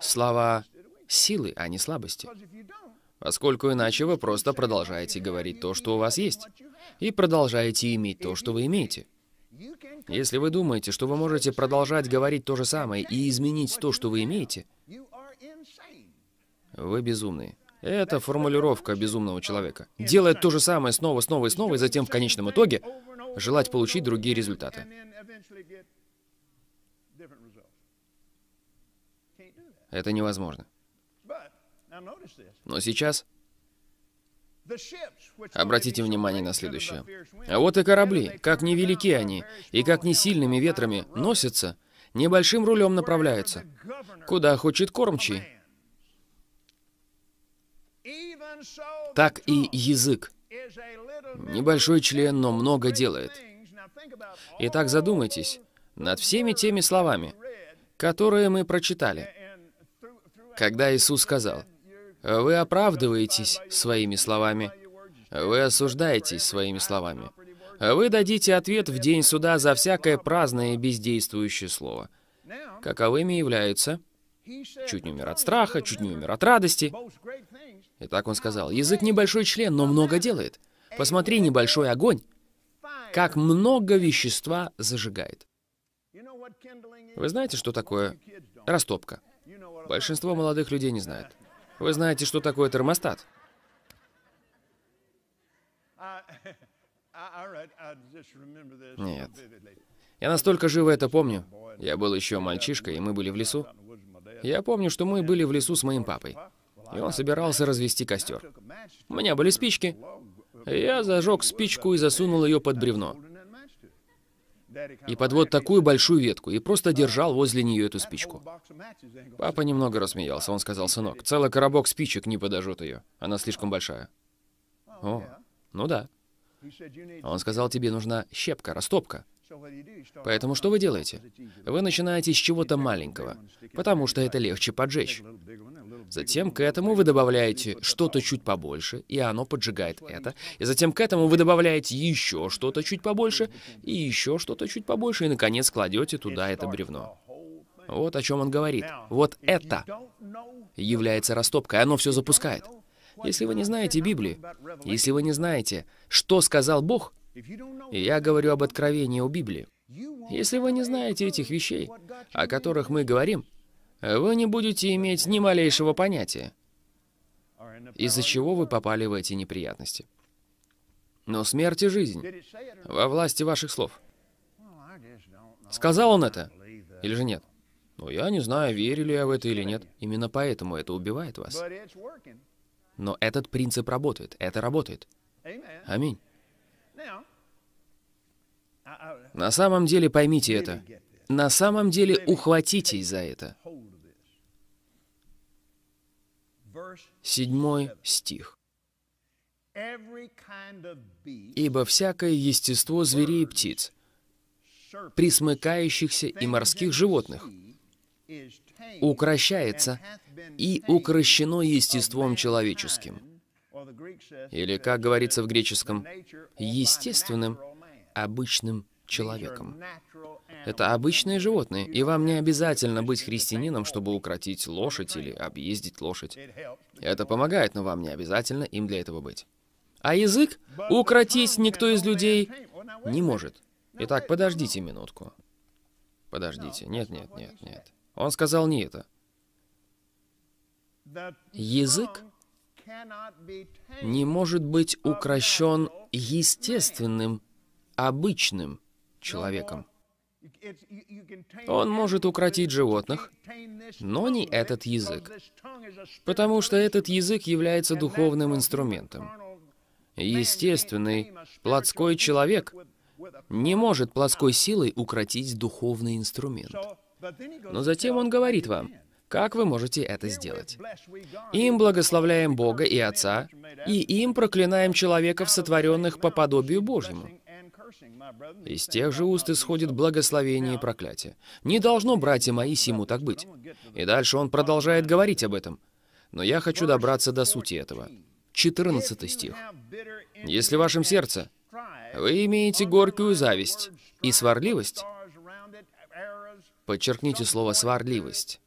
слова силы, а не слабости. Поскольку иначе вы просто продолжаете говорить то, что у вас есть. И продолжаете иметь то, что вы имеете. Если вы думаете, что вы можете продолжать говорить то же самое и изменить то, что вы имеете, вы безумные. Это формулировка безумного человека. Делать то же самое снова, снова и снова, и затем в конечном итоге желать получить другие результаты. Это невозможно. Но сейчас... Обратите внимание на следующее. А вот и корабли, как невелики они, и как не сильными ветрами носятся, небольшим рулем направляются. Куда хочет кормчий. Так и язык. Небольшой член, но много делает. Итак, задумайтесь над всеми теми словами, которые мы прочитали когда Иисус сказал, «Вы оправдываетесь своими словами, вы осуждаетесь своими словами. Вы дадите ответ в день суда за всякое праздное и бездействующее слово». Каковыми являются? Чуть не умер от страха, чуть не умер от радости. И так он сказал, «Язык небольшой член, но много делает. Посмотри, небольшой огонь, как много вещества зажигает». Вы знаете, что такое растопка? Большинство молодых людей не знает. Вы знаете, что такое термостат? Нет. Я настолько живо это помню. Я был еще мальчишкой, и мы были в лесу. Я помню, что мы были в лесу с моим папой. И он собирался развести костер. У меня были спички. Я зажег спичку и засунул ее под бревно и подвод такую большую ветку и просто держал возле нее эту спичку. Папа немного рассмеялся. Он сказал, сынок, целый коробок спичек не подожжет ее. Она слишком большая. О, ну да. Он сказал, тебе нужна щепка, растопка. Поэтому что вы делаете? Вы начинаете с чего-то маленького, потому что это легче поджечь. Затем к этому вы добавляете что-то чуть побольше, и оно поджигает это. И затем к этому вы добавляете еще что-то чуть побольше, и еще что-то чуть побольше, и, наконец, кладете туда это бревно. Вот о чем он говорит. Вот это является растопкой, оно все запускает. Если вы не знаете Библии, если вы не знаете, что сказал Бог, я говорю об откровении о Библии, если вы не знаете этих вещей, о которых мы говорим, вы не будете иметь ни малейшего понятия, из-за чего вы попали в эти неприятности. Но смерть и жизнь во власти ваших слов. Сказал он это или же нет? Ну, я не знаю, верю ли я в это или нет. Именно поэтому это убивает вас. Но этот принцип работает. Это работает. Аминь. На самом деле поймите это. На самом деле ухватитесь за это. Седьмой стих. «Ибо всякое естество зверей и птиц, присмыкающихся и морских животных, укращается и укращено естеством человеческим, или, как говорится в греческом, естественным, обычным человеком. Это обычные животные, и вам не обязательно быть христианином, чтобы укротить лошадь или объездить лошадь. Это помогает, но вам не обязательно им для этого быть. А язык укротить никто из людей не может. Итак, подождите минутку. Подождите. Нет, нет, нет, нет. Он сказал не это. Язык не может быть укращен естественным, обычным человеком. Он может укротить животных, но не этот язык, потому что этот язык является духовным инструментом. Естественный, плотской человек не может плотской силой укротить духовный инструмент. Но затем он говорит вам, как вы можете это сделать? Им благословляем Бога и Отца, и им проклинаем человеков, сотворенных по подобию Божьему. Из тех же уст исходит благословение и проклятие. Не должно, братья мои, Симу так быть. И дальше он продолжает говорить об этом. Но я хочу добраться до сути этого. 14 стих. «Если в вашем сердце вы имеете горькую зависть и сварливость, подчеркните слово «сварливость»,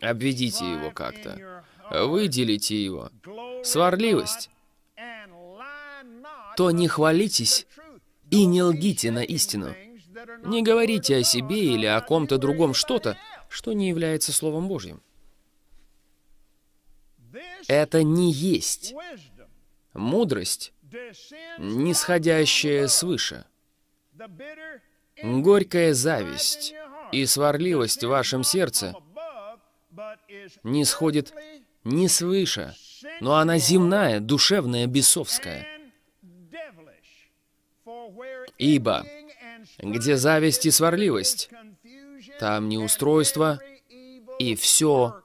обведите его как-то, выделите его, сварливость, то не хвалитесь и не лгите на истину. Не говорите о себе или о ком-то другом что-то, что не является Словом Божьим. Это не есть мудрость, нисходящая свыше. Горькая зависть и сварливость в вашем сердце не сходит не свыше, но она земная, душевная, бесовская. Ибо где зависть и сварливость, там неустройство и все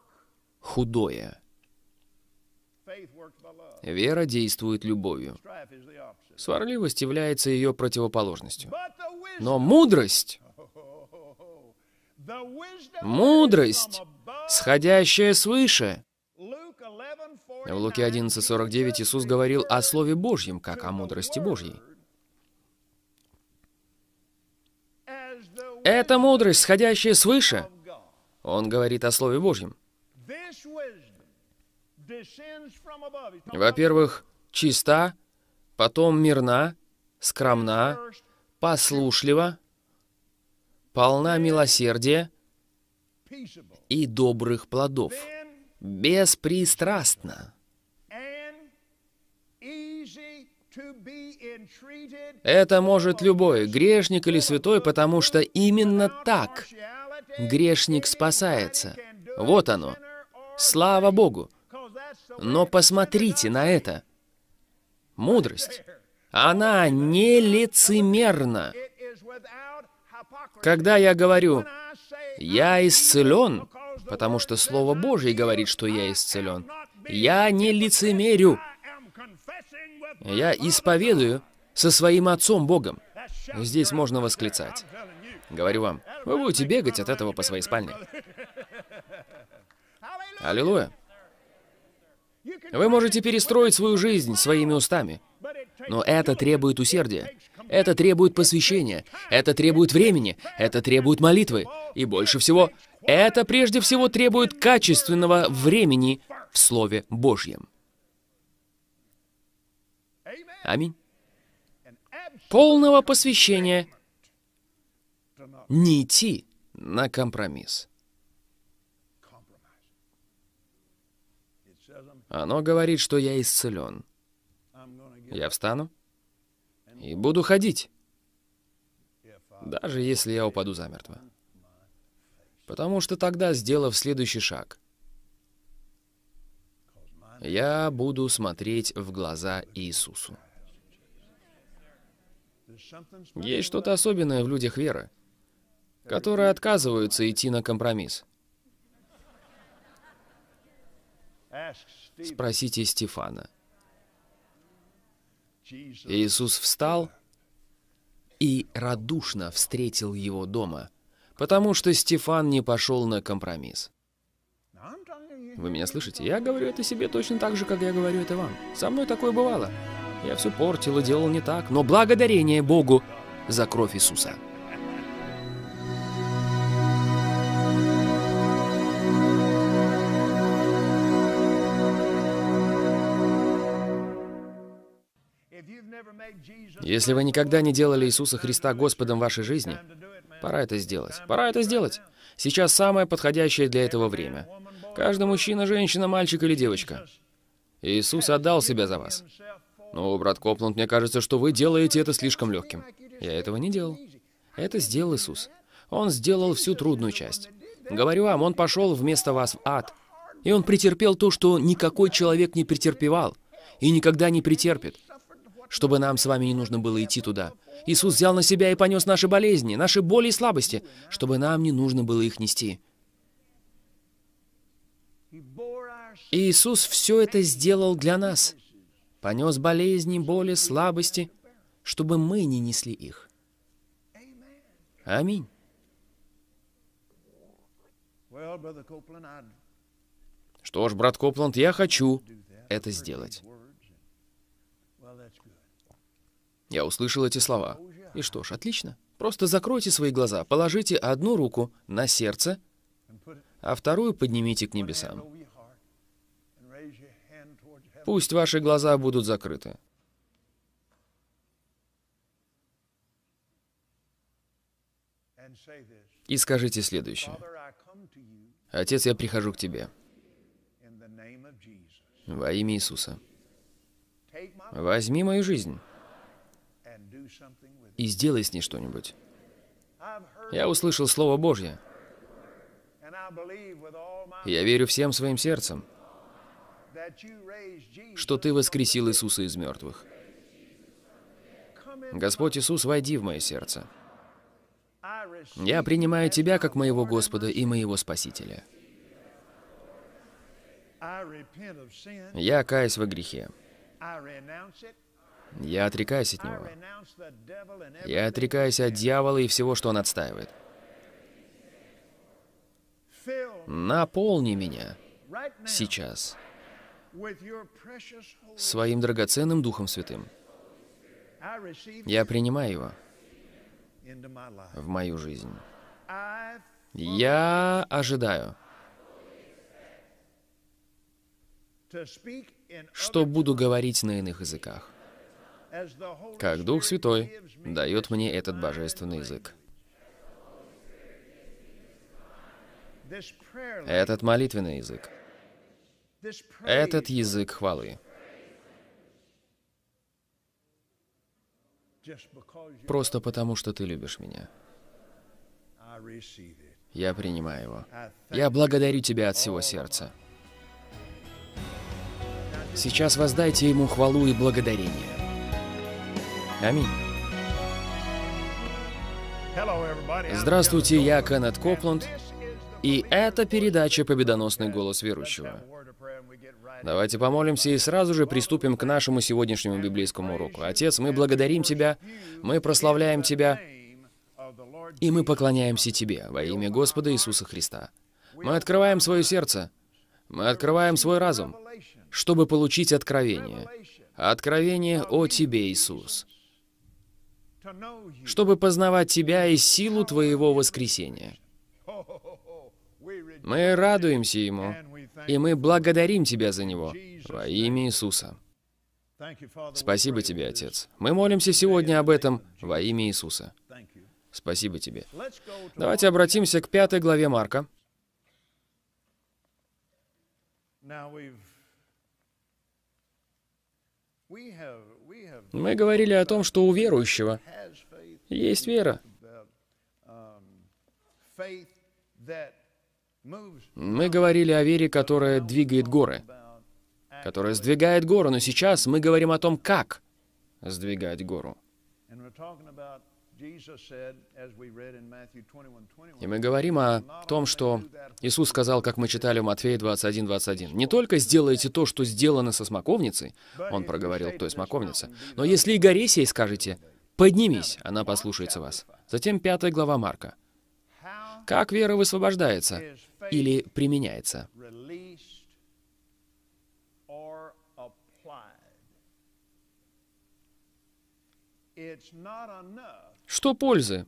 худое. Вера действует любовью. Сварливость является ее противоположностью. Но мудрость, мудрость, сходящая свыше, в Луке 11.49 Иисус говорил о Слове Божьем, как о мудрости Божьей. Это мудрость, сходящая свыше. Он говорит о Слове Божьем. Во-первых, чиста, потом мирна, скромна, послушлива, полна милосердия и добрых плодов, беспристрастна. Это может любой, грешник или святой, потому что именно так грешник спасается. Вот оно. Слава Богу! Но посмотрите на это. Мудрость. Она нелицемерна. Когда я говорю «я исцелен», потому что Слово Божье говорит, что я исцелен, я не лицемерю. Я исповедую со своим отцом Богом. Здесь можно восклицать. Говорю вам, вы будете бегать от этого по своей спальне. Аллилуйя. Вы можете перестроить свою жизнь своими устами. Но это требует усердия. Это требует посвящения. Это требует времени. Это требует молитвы. И больше всего, это прежде всего требует качественного времени в Слове Божьем. Аминь. Полного посвящения. Не идти на компромисс. Оно говорит, что я исцелен. Я встану и буду ходить, даже если я упаду замертво. Потому что тогда, сделав следующий шаг, я буду смотреть в глаза Иисусу. Есть что-то особенное в людях веры, которые отказываются идти на компромисс. Спросите Стефана. Иисус встал и радушно встретил его дома, потому что Стефан не пошел на компромисс. Вы меня слышите? Я говорю это себе точно так же, как я говорю это вам. Со мной такое бывало. Я все портил и делал не так, но благодарение Богу за кровь Иисуса. Если вы никогда не делали Иисуса Христа Господом вашей жизни, пора это сделать. Пора это сделать. Сейчас самое подходящее для этого время. Каждый мужчина, женщина, мальчик или девочка. Иисус отдал себя за вас. «Ну, брат Копланд, мне кажется, что вы делаете это слишком легким». «Я этого не делал». Это сделал Иисус. Он сделал всю трудную часть. Говорю вам, Он пошел вместо вас в ад. И Он претерпел то, что никакой человек не претерпевал и никогда не претерпит. Чтобы нам с вами не нужно было идти туда. Иисус взял на себя и понес наши болезни, наши боли и слабости, чтобы нам не нужно было их нести. Иисус все это сделал для нас понес болезни, боли, слабости, чтобы мы не несли их. Аминь. Что ж, брат Копланд, я хочу это сделать. Я услышал эти слова. И что ж, отлично. Просто закройте свои глаза, положите одну руку на сердце, а вторую поднимите к небесам. Пусть ваши глаза будут закрыты. И скажите следующее. Отец, я прихожу к Тебе. Во имя Иисуса. Возьми мою жизнь и сделай с ней что-нибудь. Я услышал Слово Божье. Я верю всем своим сердцем, что Ты воскресил Иисуса из мертвых. Господь Иисус, войди в мое сердце. Я принимаю Тебя как моего Господа и моего Спасителя. Я каюсь во грехе. Я отрекаюсь от него. Я отрекаюсь от дьявола и всего, что он отстаивает. Наполни меня сейчас. Сейчас своим драгоценным Духом Святым. Я принимаю его в мою жизнь. Я ожидаю, что буду говорить на иных языках, как Дух Святой дает мне этот божественный язык. Этот молитвенный язык этот язык хвалы. Просто потому, что ты любишь меня. Я принимаю его. Я благодарю тебя от всего сердца. Сейчас воздайте ему хвалу и благодарение. Аминь. Здравствуйте, я Кеннет Копланд, и это передача «Победоносный голос верующего». Давайте помолимся и сразу же приступим к нашему сегодняшнему библейскому уроку. Отец, мы благодарим Тебя, мы прославляем Тебя, и мы поклоняемся Тебе во имя Господа Иисуса Христа. Мы открываем свое сердце, мы открываем свой разум, чтобы получить откровение. Откровение о Тебе, Иисус. Чтобы познавать Тебя и силу Твоего воскресения. Мы радуемся Ему, и мы благодарим Тебя за него во имя Иисуса. Спасибо Тебе, Отец. Мы молимся сегодня об этом во имя Иисуса. Спасибо Тебе. Давайте обратимся к пятой главе Марка. Мы говорили о том, что у верующего есть вера. Мы говорили о вере, которая двигает горы, которая сдвигает гору, но сейчас мы говорим о том, как сдвигать гору. И мы говорим о том, что Иисус сказал, как мы читали в Матфея 21, 21, «Не только сделайте то, что сделано со смоковницей», он проговорил к той смоковнице, «но если и горе сей скажете, поднимись, она послушается вас». Затем 5 глава Марка. Как вера высвобождается или применяется? Что пользы?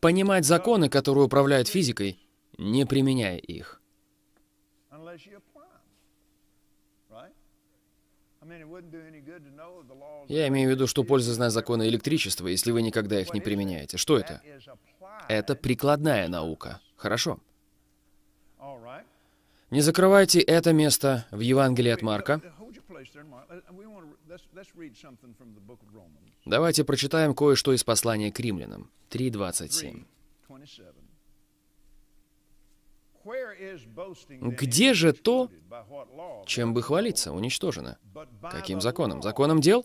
Понимать законы, которые управляют физикой, не применяя их. Я имею в виду, что пользы знать законы электричества, если вы никогда их не применяете. Что это? Это прикладная наука. Хорошо. Не закрывайте это место в Евангелии от Марка. Давайте прочитаем кое-что из послания к римлянам. 3.27. Где же то, чем бы хвалиться, уничтожено? Каким законом? Законом дел?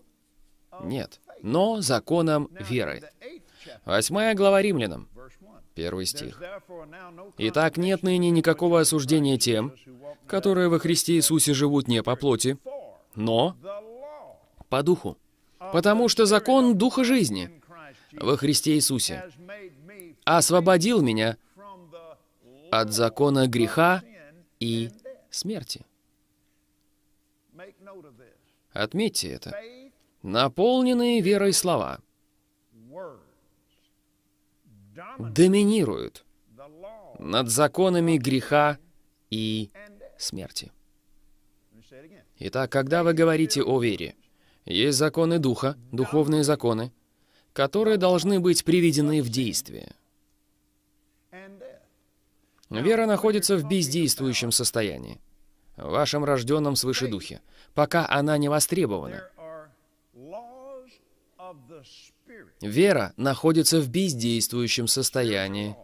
Нет, но законом веры. Восьмая глава Римлянам, первый стих. «Итак, нет ныне никакого осуждения тем, которые во Христе Иисусе живут не по плоти, но по духу, потому что закон Духа жизни во Христе Иисусе освободил меня от закона греха и смерти. Отметьте это. Наполненные верой слова доминируют над законами греха и смерти. Итак, когда вы говорите о вере, есть законы духа, духовные законы, которые должны быть приведены в действие – Вера находится в бездействующем состоянии, в вашем рожденном свыше духе, пока она не востребована. Вера находится в бездействующем состоянии,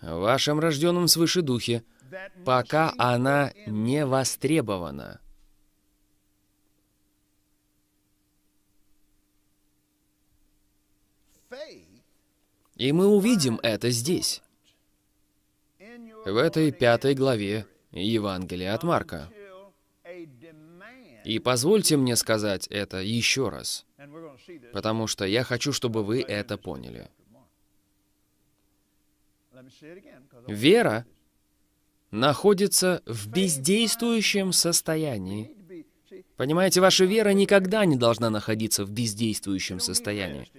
в вашем рожденном свыше духе, пока она не востребована. И мы увидим это здесь в этой пятой главе Евангелия от Марка. И позвольте мне сказать это еще раз, потому что я хочу, чтобы вы это поняли. Вера находится в бездействующем состоянии. Понимаете, ваша вера никогда не должна находиться в бездействующем состоянии.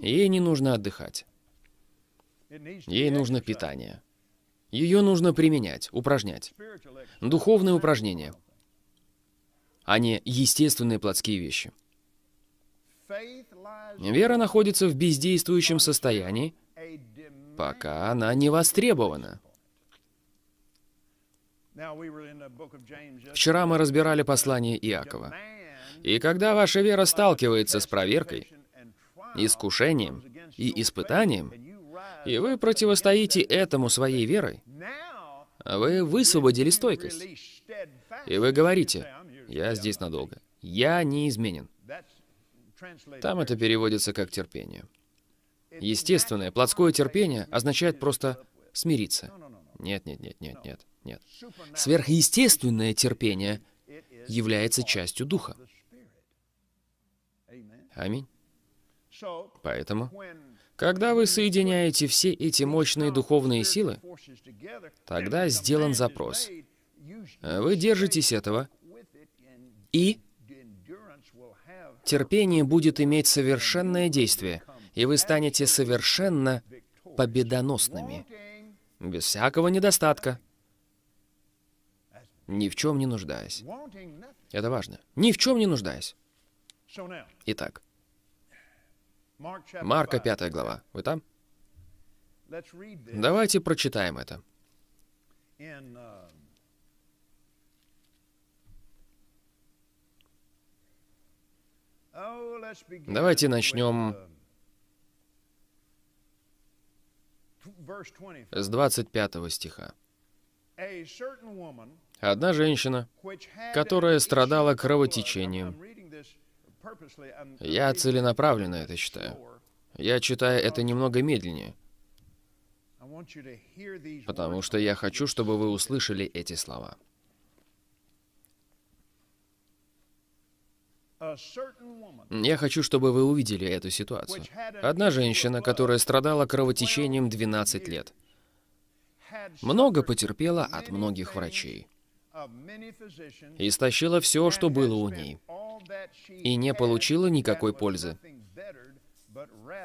Ей не нужно отдыхать. Ей нужно питание. Ее нужно применять, упражнять. Духовные упражнения, а не естественные плотские вещи. Вера находится в бездействующем состоянии, пока она не востребована. Вчера мы разбирали послание Иакова. И когда ваша вера сталкивается с проверкой, искушением и испытанием, и вы противостоите этому своей верой. Вы высвободили стойкость. И вы говорите, я здесь надолго. Я неизменен. Там это переводится как терпение. Естественное, плотское терпение означает просто смириться. Нет, нет, нет, нет, нет, нет. Сверхъестественное терпение является частью Духа. Аминь. Поэтому, когда вы соединяете все эти мощные духовные силы, тогда сделан запрос. Вы держитесь этого, и терпение будет иметь совершенное действие, и вы станете совершенно победоносными, без всякого недостатка, ни в чем не нуждаясь. Это важно. Ни в чем не нуждаясь. Итак, Марка 5 глава. Вы там? Давайте прочитаем это. Uh, oh, Давайте uh, начнем с 25 стиха. Одна женщина, которая страдала кровотечением, я целенаправленно это читаю. Я читаю это немного медленнее, потому что я хочу, чтобы вы услышали эти слова. Я хочу, чтобы вы увидели эту ситуацию. Одна женщина, которая страдала кровотечением 12 лет, много потерпела от многих врачей истощила все, что было у ней, и не получила никакой пользы,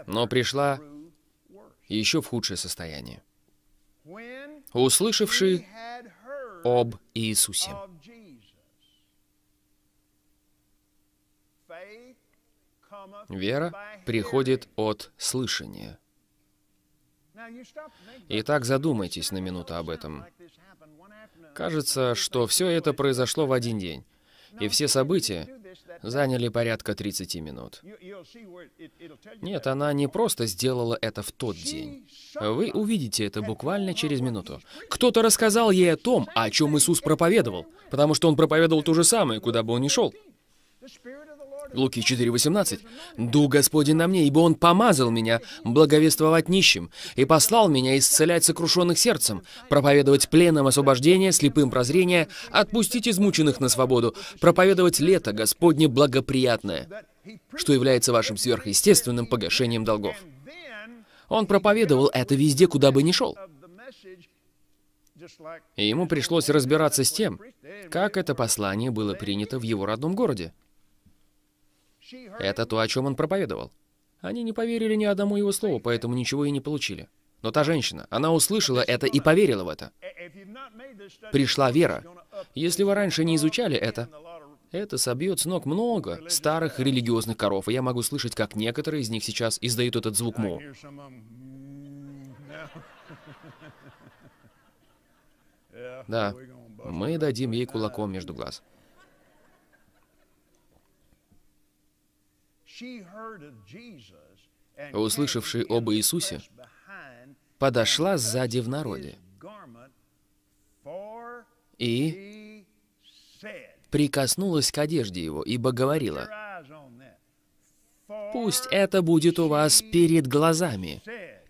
но пришла еще в худшее состояние. Услышавши об Иисусе, Вера приходит от слышания. Итак, задумайтесь на минуту об этом. Кажется, что все это произошло в один день. И все события заняли порядка 30 минут. Нет, она не просто сделала это в тот день. Вы увидите это буквально через минуту. Кто-то рассказал ей о том, о чем Иисус проповедовал, потому что он проповедовал то же самое, куда бы он ни шел. Луки 4:18. «Ду Господень на мне, ибо Он помазал меня благовествовать нищим и послал меня исцелять сокрушенных сердцем, проповедовать пленам освобождения, слепым прозрения, отпустить измученных на свободу, проповедовать лето Господне благоприятное» что является вашим сверхъестественным погашением долгов. Он проповедовал это везде, куда бы ни шел. И ему пришлось разбираться с тем, как это послание было принято в его родном городе. Это то, о чем он проповедовал. Они не поверили ни одному его слову, поэтому ничего и не получили. Но та женщина, она услышала это и поверила в это. Пришла вера. Если вы раньше не изучали это, это собьет с ног много старых религиозных коров, и я могу слышать, как некоторые из них сейчас издают этот звук му. Да, мы дадим ей кулаком между глаз. услышавший об Иисусе, подошла сзади в народе и прикоснулась к одежде его, ибо говорила, «Пусть это будет у вас перед глазами,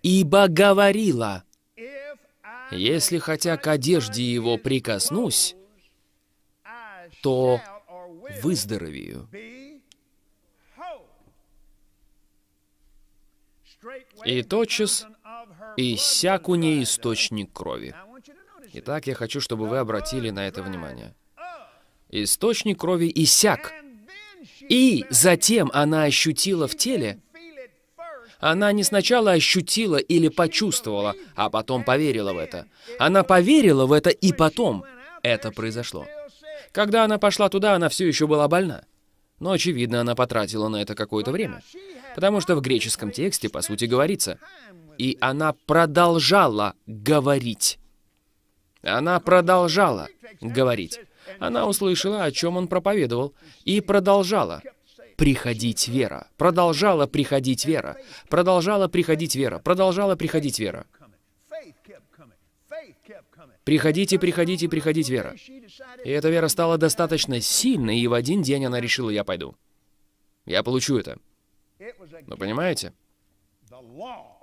ибо говорила, если хотя к одежде его прикоснусь, то выздоровею». и тотчас иссяк у ней источник крови. Итак, я хочу, чтобы вы обратили на это внимание. Источник крови иссяк. И затем она ощутила в теле, она не сначала ощутила или почувствовала, а потом поверила в это. Она поверила в это, и потом это произошло. Когда она пошла туда, она все еще была больна. Но, очевидно, она потратила на это какое-то время. Потому что в греческом тексте, по сути, говорится, «И она продолжала говорить». Она продолжала говорить. Она услышала, о чем он проповедовал, и продолжала приходить вера. Продолжала приходить вера. Продолжала приходить вера. Продолжала приходить вера. Приходите, приходите, приходить вера. И эта вера стала достаточно сильной, и в один день она решила, я пойду. Я получу это. Но понимаете,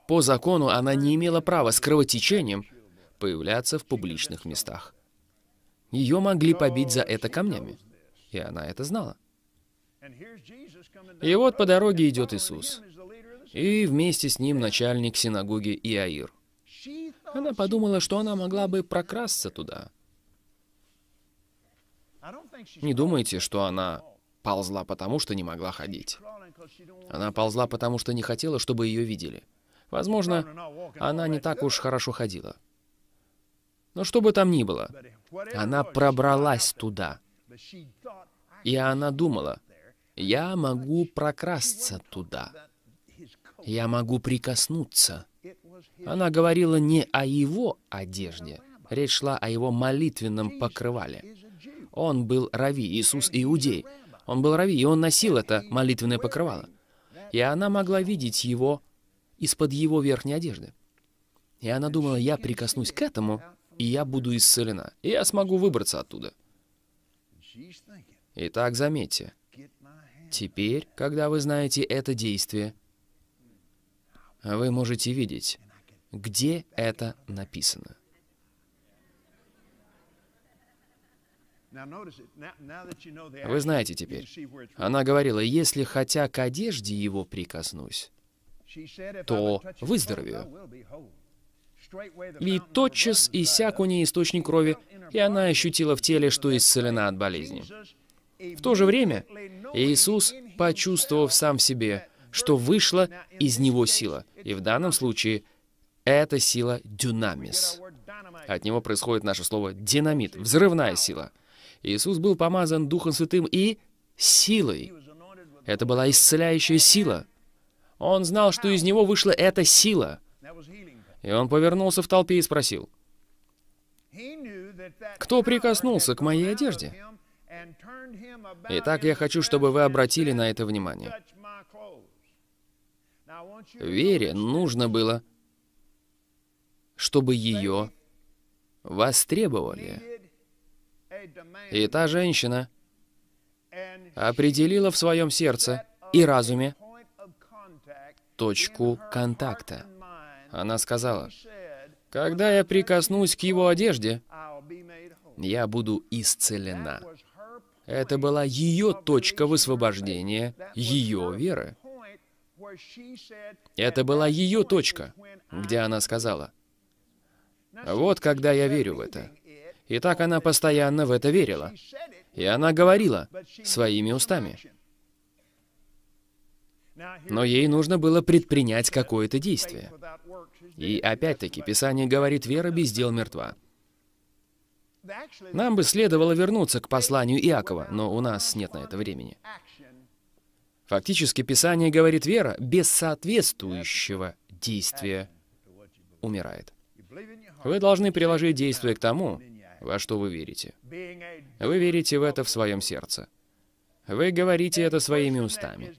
по закону она не имела права с кровотечением появляться в публичных местах. Ее могли побить за это камнями, и она это знала. И вот по дороге идет Иисус, и вместе с ним начальник синагоги Иаир. Она подумала, что она могла бы прокрасться туда. Не думайте, что она ползла потому, что не могла ходить. Она ползла, потому что не хотела, чтобы ее видели. Возможно, она не так уж хорошо ходила. Но что бы там ни было, она пробралась туда. И она думала, я могу прокрасться туда. Я могу прикоснуться. Она говорила не о его одежде. Речь шла о его молитвенном покрывале. Он был Рави, Иисус Иудей. Он был рави, и он носил это молитвенное покрывало. И она могла видеть его из-под его верхней одежды. И она думала, я прикоснусь к этому, и я буду исцелена, и я смогу выбраться оттуда. Итак, заметьте, теперь, когда вы знаете это действие, вы можете видеть, где это написано. Вы знаете теперь, она говорила, если хотя к одежде его прикоснусь, то выздоровею. И тотчас иссяк у нее источник крови, и она ощутила в теле, что исцелена от болезни. В то же время Иисус, почувствовав сам в себе, что вышла из него сила, и в данном случае это сила дюнамис. От него происходит наше слово динамит, взрывная сила. Иисус был помазан Духом Святым и силой. Это была исцеляющая сила. Он знал, что из него вышла эта сила. И он повернулся в толпе и спросил, «Кто прикоснулся к моей одежде?» Итак, я хочу, чтобы вы обратили на это внимание. Вере нужно было, чтобы ее востребовали. И та женщина определила в своем сердце и разуме точку контакта. Она сказала, «Когда я прикоснусь к его одежде, я буду исцелена». Это была ее точка высвобождения, ее веры. Это была ее точка, где она сказала, «Вот когда я верю в это, и так она постоянно в это верила. И она говорила своими устами. Но ей нужно было предпринять какое-то действие. И опять-таки, Писание говорит, вера без дел мертва. Нам бы следовало вернуться к посланию Иакова, но у нас нет на это времени. Фактически, Писание говорит, вера без соответствующего действия умирает. Вы должны приложить действие к тому, во что вы верите. Вы верите в это в своем сердце. Вы говорите это своими устами.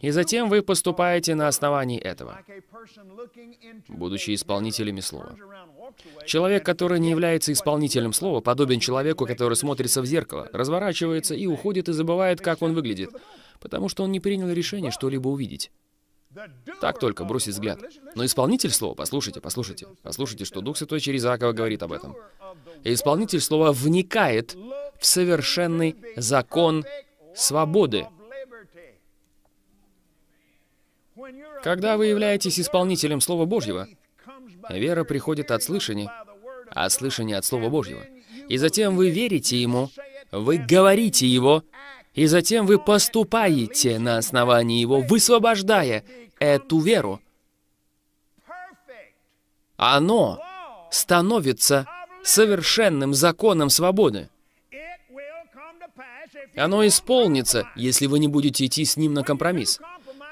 И затем вы поступаете на основании этого, будучи исполнителями слова. Человек, который не является исполнителем слова, подобен человеку, который смотрится в зеркало, разворачивается и уходит и забывает, как он выглядит, потому что он не принял решение что-либо увидеть. Так только бросить взгляд. Но исполнитель слова, послушайте, послушайте, послушайте, что Дух Святой через Иакова говорит об этом. И исполнитель слова вникает в совершенный закон свободы. Когда вы являетесь исполнителем Слова Божьего, вера приходит от слышания, а слышание от Слова Божьего. И затем вы верите Ему, вы говорите Его, и затем вы поступаете на основании Его, высвобождая эту веру, оно становится совершенным законом свободы. Оно исполнится, если вы не будете идти с ним на компромисс.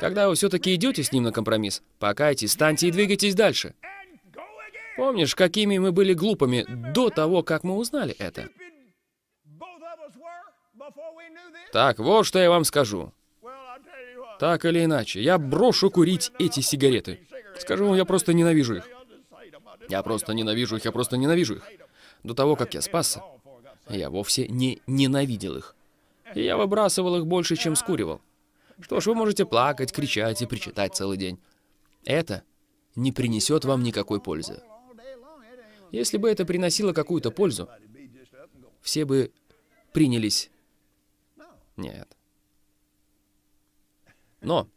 Когда вы все-таки идете с ним на компромисс, покайтесь, станьте и двигайтесь дальше. Помнишь, какими мы были глупыми до того, как мы узнали это? Так, вот что я вам скажу. Так или иначе, я брошу курить эти сигареты. Скажу вам, я просто ненавижу их. Я просто ненавижу их, я просто ненавижу их. До того, как я спасся, я вовсе не ненавидел их. И я выбрасывал их больше, чем скуривал. Что ж, вы можете плакать, кричать и причитать целый день. Это не принесет вам никакой пользы. Если бы это приносило какую-то пользу, все бы принялись. Нет. Но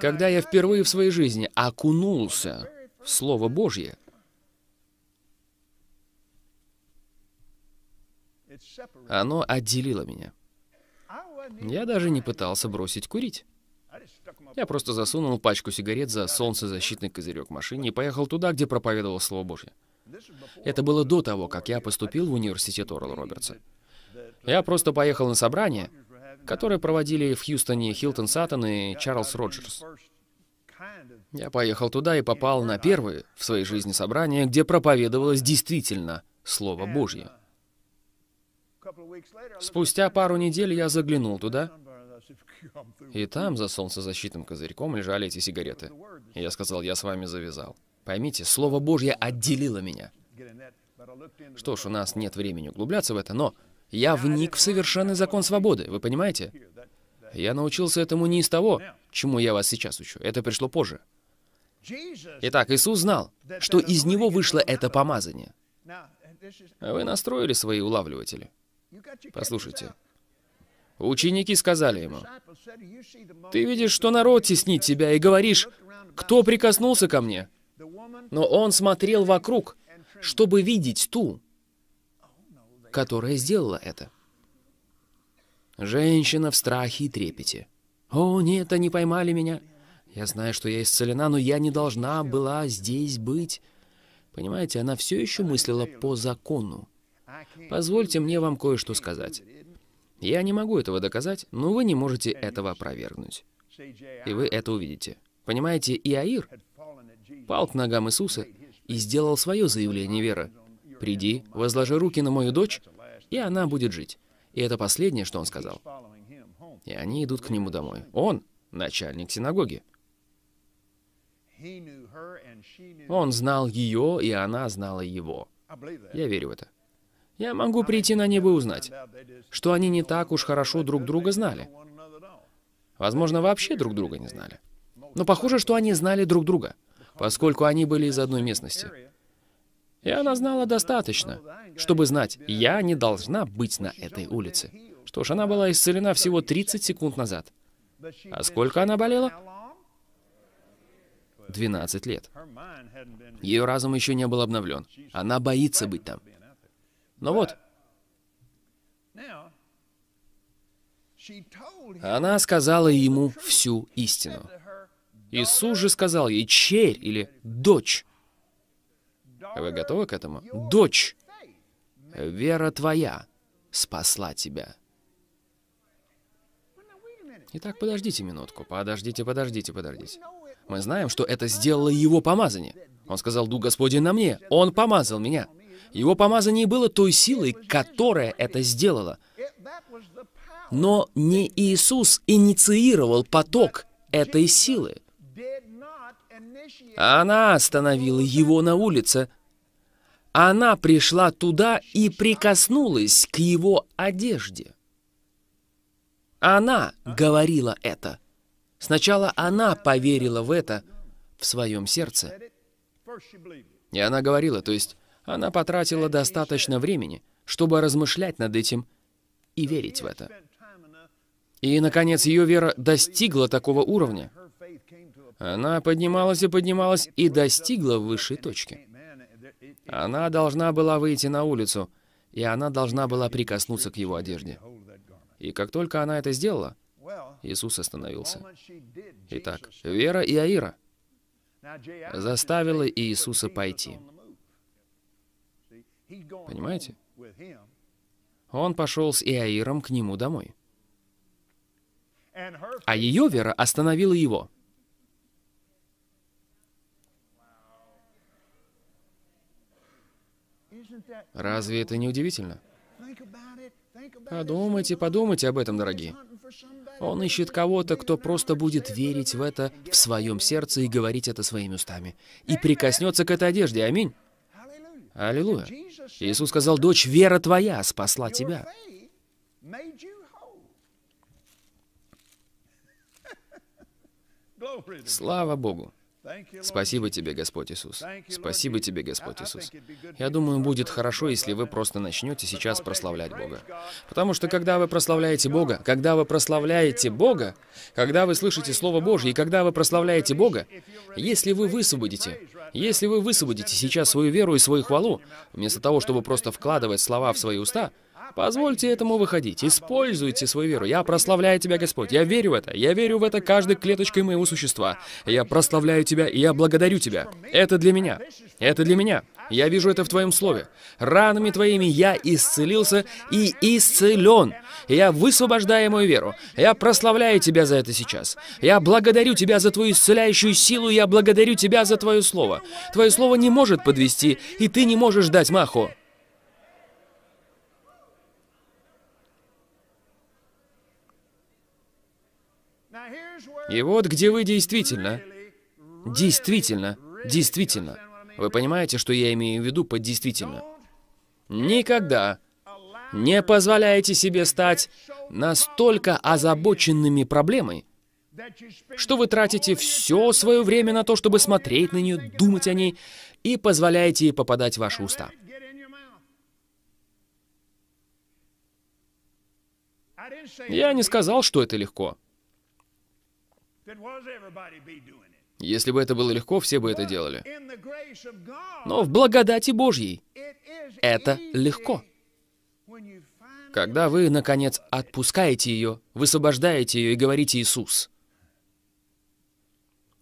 когда я впервые в своей жизни окунулся в Слово Божье, оно отделило меня. Я даже не пытался бросить курить. Я просто засунул пачку сигарет за солнцезащитный козырек машины и поехал туда, где проповедовал Слово Божье. Это было до того, как я поступил в университет Орл Робертса. Я просто поехал на собрание, которые проводили в Хьюстоне Хилтон Саттон и Чарльз Роджерс. Я поехал туда и попал на первое в своей жизни собрание, где проповедовалось действительно Слово Божье. Спустя пару недель я заглянул туда, и там за солнцезащитным козырьком лежали эти сигареты. И я сказал, я с вами завязал. Поймите, Слово Божье отделило меня. Что ж, у нас нет времени углубляться в это, но я вник в совершенный закон свободы, вы понимаете? Я научился этому не из того, чему я вас сейчас учу. Это пришло позже. Итак, Иисус знал, что из него вышло это помазание. Вы настроили свои улавливатели. Послушайте. Ученики сказали ему, «Ты видишь, что народ теснит тебя, и говоришь, кто прикоснулся ко мне?» Но он смотрел вокруг, чтобы видеть ту, которая сделала это. Женщина в страхе и трепете. «О, нет, они поймали меня. Я знаю, что я исцелена, но я не должна была здесь быть». Понимаете, она все еще мыслила по закону. Позвольте мне вам кое-что сказать. Я не могу этого доказать, но вы не можете этого опровергнуть. И вы это увидите. Понимаете, Иаир пал к ногам Иисуса и сделал свое заявление веры. «Приди, возложи руки на мою дочь, и она будет жить». И это последнее, что он сказал. И они идут к нему домой. Он — начальник синагоги. Он знал ее, и она знала его. Я верю в это. Я могу прийти на небо и узнать, что они не так уж хорошо друг друга знали. Возможно, вообще друг друга не знали. Но похоже, что они знали друг друга, поскольку они были из одной местности. И она знала достаточно, чтобы знать, я не должна быть на этой улице. Что ж, она была исцелена всего 30 секунд назад. А сколько она болела? 12 лет. Ее разум еще не был обновлен. Она боится быть там. Но вот, она сказала ему всю истину. Иисус же сказал ей, «Черь» или «дочь». А вы готовы к этому? Дочь, вера твоя спасла тебя. Итак, подождите минутку, подождите, подождите, подождите. Мы знаем, что это сделало его помазание. Он сказал, «Дух Господень на мне, Он помазал меня». Его помазание было той силой, которая это сделала. Но не Иисус инициировал поток этой силы. Она остановила его на улице, она пришла туда и прикоснулась к его одежде. Она говорила это. Сначала она поверила в это в своем сердце. И она говорила, то есть она потратила достаточно времени, чтобы размышлять над этим и верить в это. И, наконец, ее вера достигла такого уровня. Она поднималась и поднималась и достигла высшей точки. Она должна была выйти на улицу, и она должна была прикоснуться к его одежде. И как только она это сделала, Иисус остановился. Итак, вера и Аира заставила Иисуса пойти. Понимаете? Он пошел с Иаиром к нему домой. А ее вера остановила его. Разве это не удивительно? Подумайте, подумайте об этом, дорогие. Он ищет кого-то, кто просто будет верить в это в своем сердце и говорить это своими устами. И прикоснется к этой одежде. Аминь. Аллилуйя. Иисус сказал, дочь, вера твоя спасла тебя. Слава Богу. Спасибо тебе, Господь Иисус. Спасибо тебе, Господь Иисус. Я думаю, будет хорошо, если вы просто начнете сейчас прославлять Бога. Потому что когда вы прославляете Бога, когда вы прославляете Бога, когда вы слышите Слово Божье, и когда вы прославляете Бога, если вы высвободите, если вы высвободите сейчас свою веру и свою хвалу, вместо того, чтобы просто вкладывать слова в свои уста, Позвольте этому выходить. Используйте свою веру. Я прославляю Тебя, Господь. Я верю в это. Я верю в это каждой клеточкой моего существа. Я прославляю Тебя, и я благодарю Тебя. Это для меня. Это для меня. Я вижу это в Твоем Слове. Ранами Твоими я исцелился и исцелен. Я высвобождаю мою веру. Я прославляю Тебя за это сейчас. Я благодарю Тебя за Твою исцеляющую силу. Я благодарю Тебя за Твое Слово. Твое Слово не может подвести, и Ты не можешь дать маху. И вот где вы действительно, действительно, действительно. Вы понимаете, что я имею в виду под действительно? Никогда не позволяйте себе стать настолько озабоченными проблемой, что вы тратите все свое время на то, чтобы смотреть на нее, думать о ней, и позволяете ей попадать в ваши уста. Я не сказал, что это легко. Если бы это было легко, все бы это делали. Но в благодати Божьей это легко. Когда вы, наконец, отпускаете ее, высвобождаете ее и говорите «Иисус».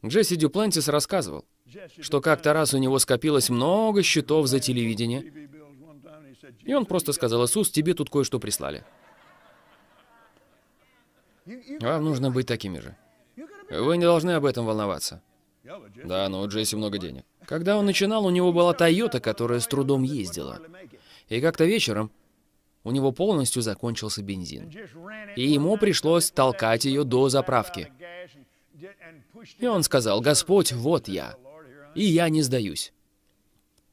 Джесси Дюплантис рассказывал, что как-то раз у него скопилось много счетов за телевидение, и он просто сказал, «Иисус, тебе тут кое-что прислали». Вам нужно быть такими же. Вы не должны об этом волноваться. Да, но у Джесси много денег. Когда он начинал, у него была Тойота, которая с трудом ездила. И как-то вечером у него полностью закончился бензин. И ему пришлось толкать ее до заправки. И он сказал, «Господь, вот я, и я не сдаюсь».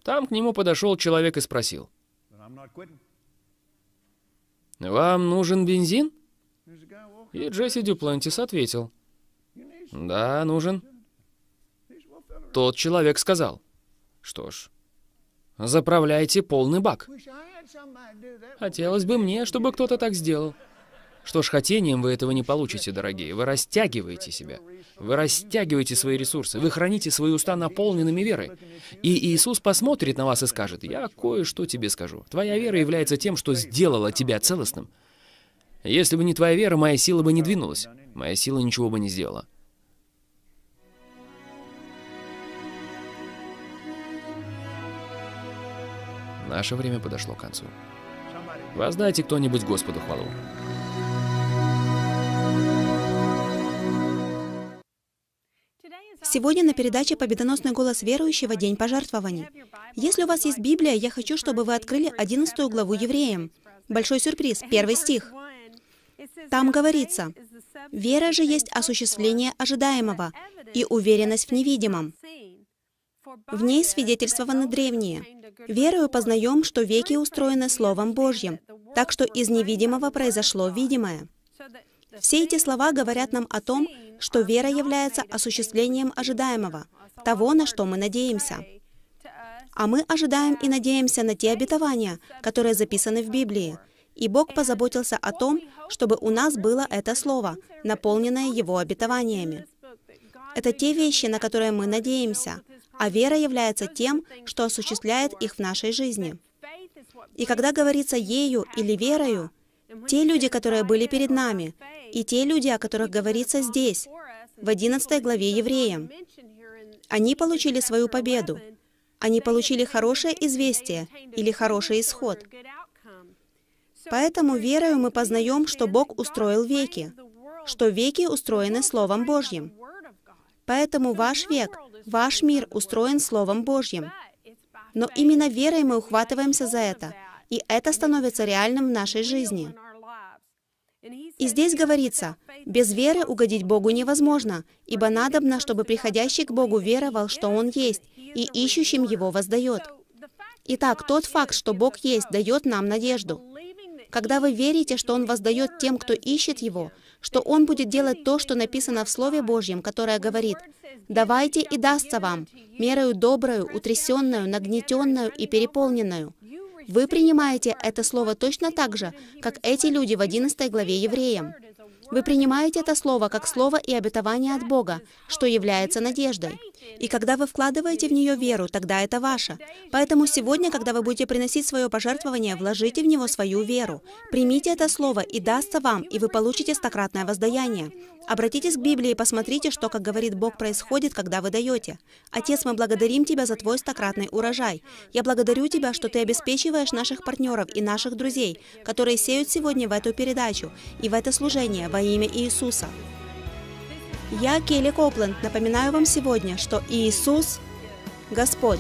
Там к нему подошел человек и спросил, «Вам нужен бензин?» И Джесси Дюплантис ответил, да, нужен. Тот человек сказал. Что ж, заправляйте полный бак. Хотелось бы мне, чтобы кто-то так сделал. Что ж, хотением вы этого не получите, дорогие. Вы растягиваете себя. Вы растягиваете свои ресурсы. Вы храните свои уста наполненными верой. И Иисус посмотрит на вас и скажет, «Я кое-что тебе скажу. Твоя вера является тем, что сделала тебя целостным. Если бы не твоя вера, моя сила бы не двинулась. Моя сила ничего бы не сделала. Наше время подошло к концу. Воздайте кто-нибудь Господу хвалу. Сегодня на передаче «Победоносный голос верующего. День пожертвований». Если у вас есть Библия, я хочу, чтобы вы открыли 11 главу Евреям. Большой сюрприз, первый стих. Там говорится, «Вера же есть осуществление ожидаемого и уверенность в невидимом». В ней свидетельствованы древние. Верою познаем, что веки устроены Словом Божьим, так что из невидимого произошло видимое. Все эти слова говорят нам о том, что вера является осуществлением ожидаемого, того, на что мы надеемся. А мы ожидаем и надеемся на те обетования, которые записаны в Библии. И Бог позаботился о том, чтобы у нас было это слово, наполненное Его обетованиями. Это те вещи, на которые мы надеемся а вера является тем, что осуществляет их в нашей жизни. И когда говорится «ею» или «верою», те люди, которые были перед нами, и те люди, о которых говорится здесь, в 11 главе Евреям, они получили свою победу. Они получили хорошее известие или хороший исход. Поэтому верою мы познаем, что Бог устроил веки, что веки устроены Словом Божьим. Поэтому ваш век Ваш мир устроен Словом Божьим. Но именно верой мы ухватываемся за это, и это становится реальным в нашей жизни. И здесь говорится, «Без веры угодить Богу невозможно, ибо надобно, чтобы приходящий к Богу веровал, что Он есть, и ищущим Его воздает». Итак, тот факт, что Бог есть, дает нам надежду. Когда вы верите, что Он воздает тем, кто ищет Его, что он будет делать то, что написано в Слове Божьем, которое говорит, «Давайте и дастся вам, мерою добрую, утрясенную, нагнетенную и переполненную». Вы принимаете это слово точно так же, как эти люди в 11 главе Евреям. Вы принимаете это слово как слово и обетование от Бога, что является надеждой. И когда вы вкладываете в нее веру, тогда это ваше. Поэтому сегодня, когда вы будете приносить свое пожертвование, вложите в него свою веру. Примите это слово, и дастся вам, и вы получите стократное воздаяние. Обратитесь к Библии и посмотрите, что, как говорит Бог, происходит, когда вы даете. Отец, мы благодарим Тебя за Твой стократный урожай. Я благодарю Тебя, что Ты обеспечиваешь наших партнеров и наших друзей, которые сеют сегодня в эту передачу и в это служение во имя Иисуса. Я Келли Копленд напоминаю вам сегодня, что Иисус – Господь.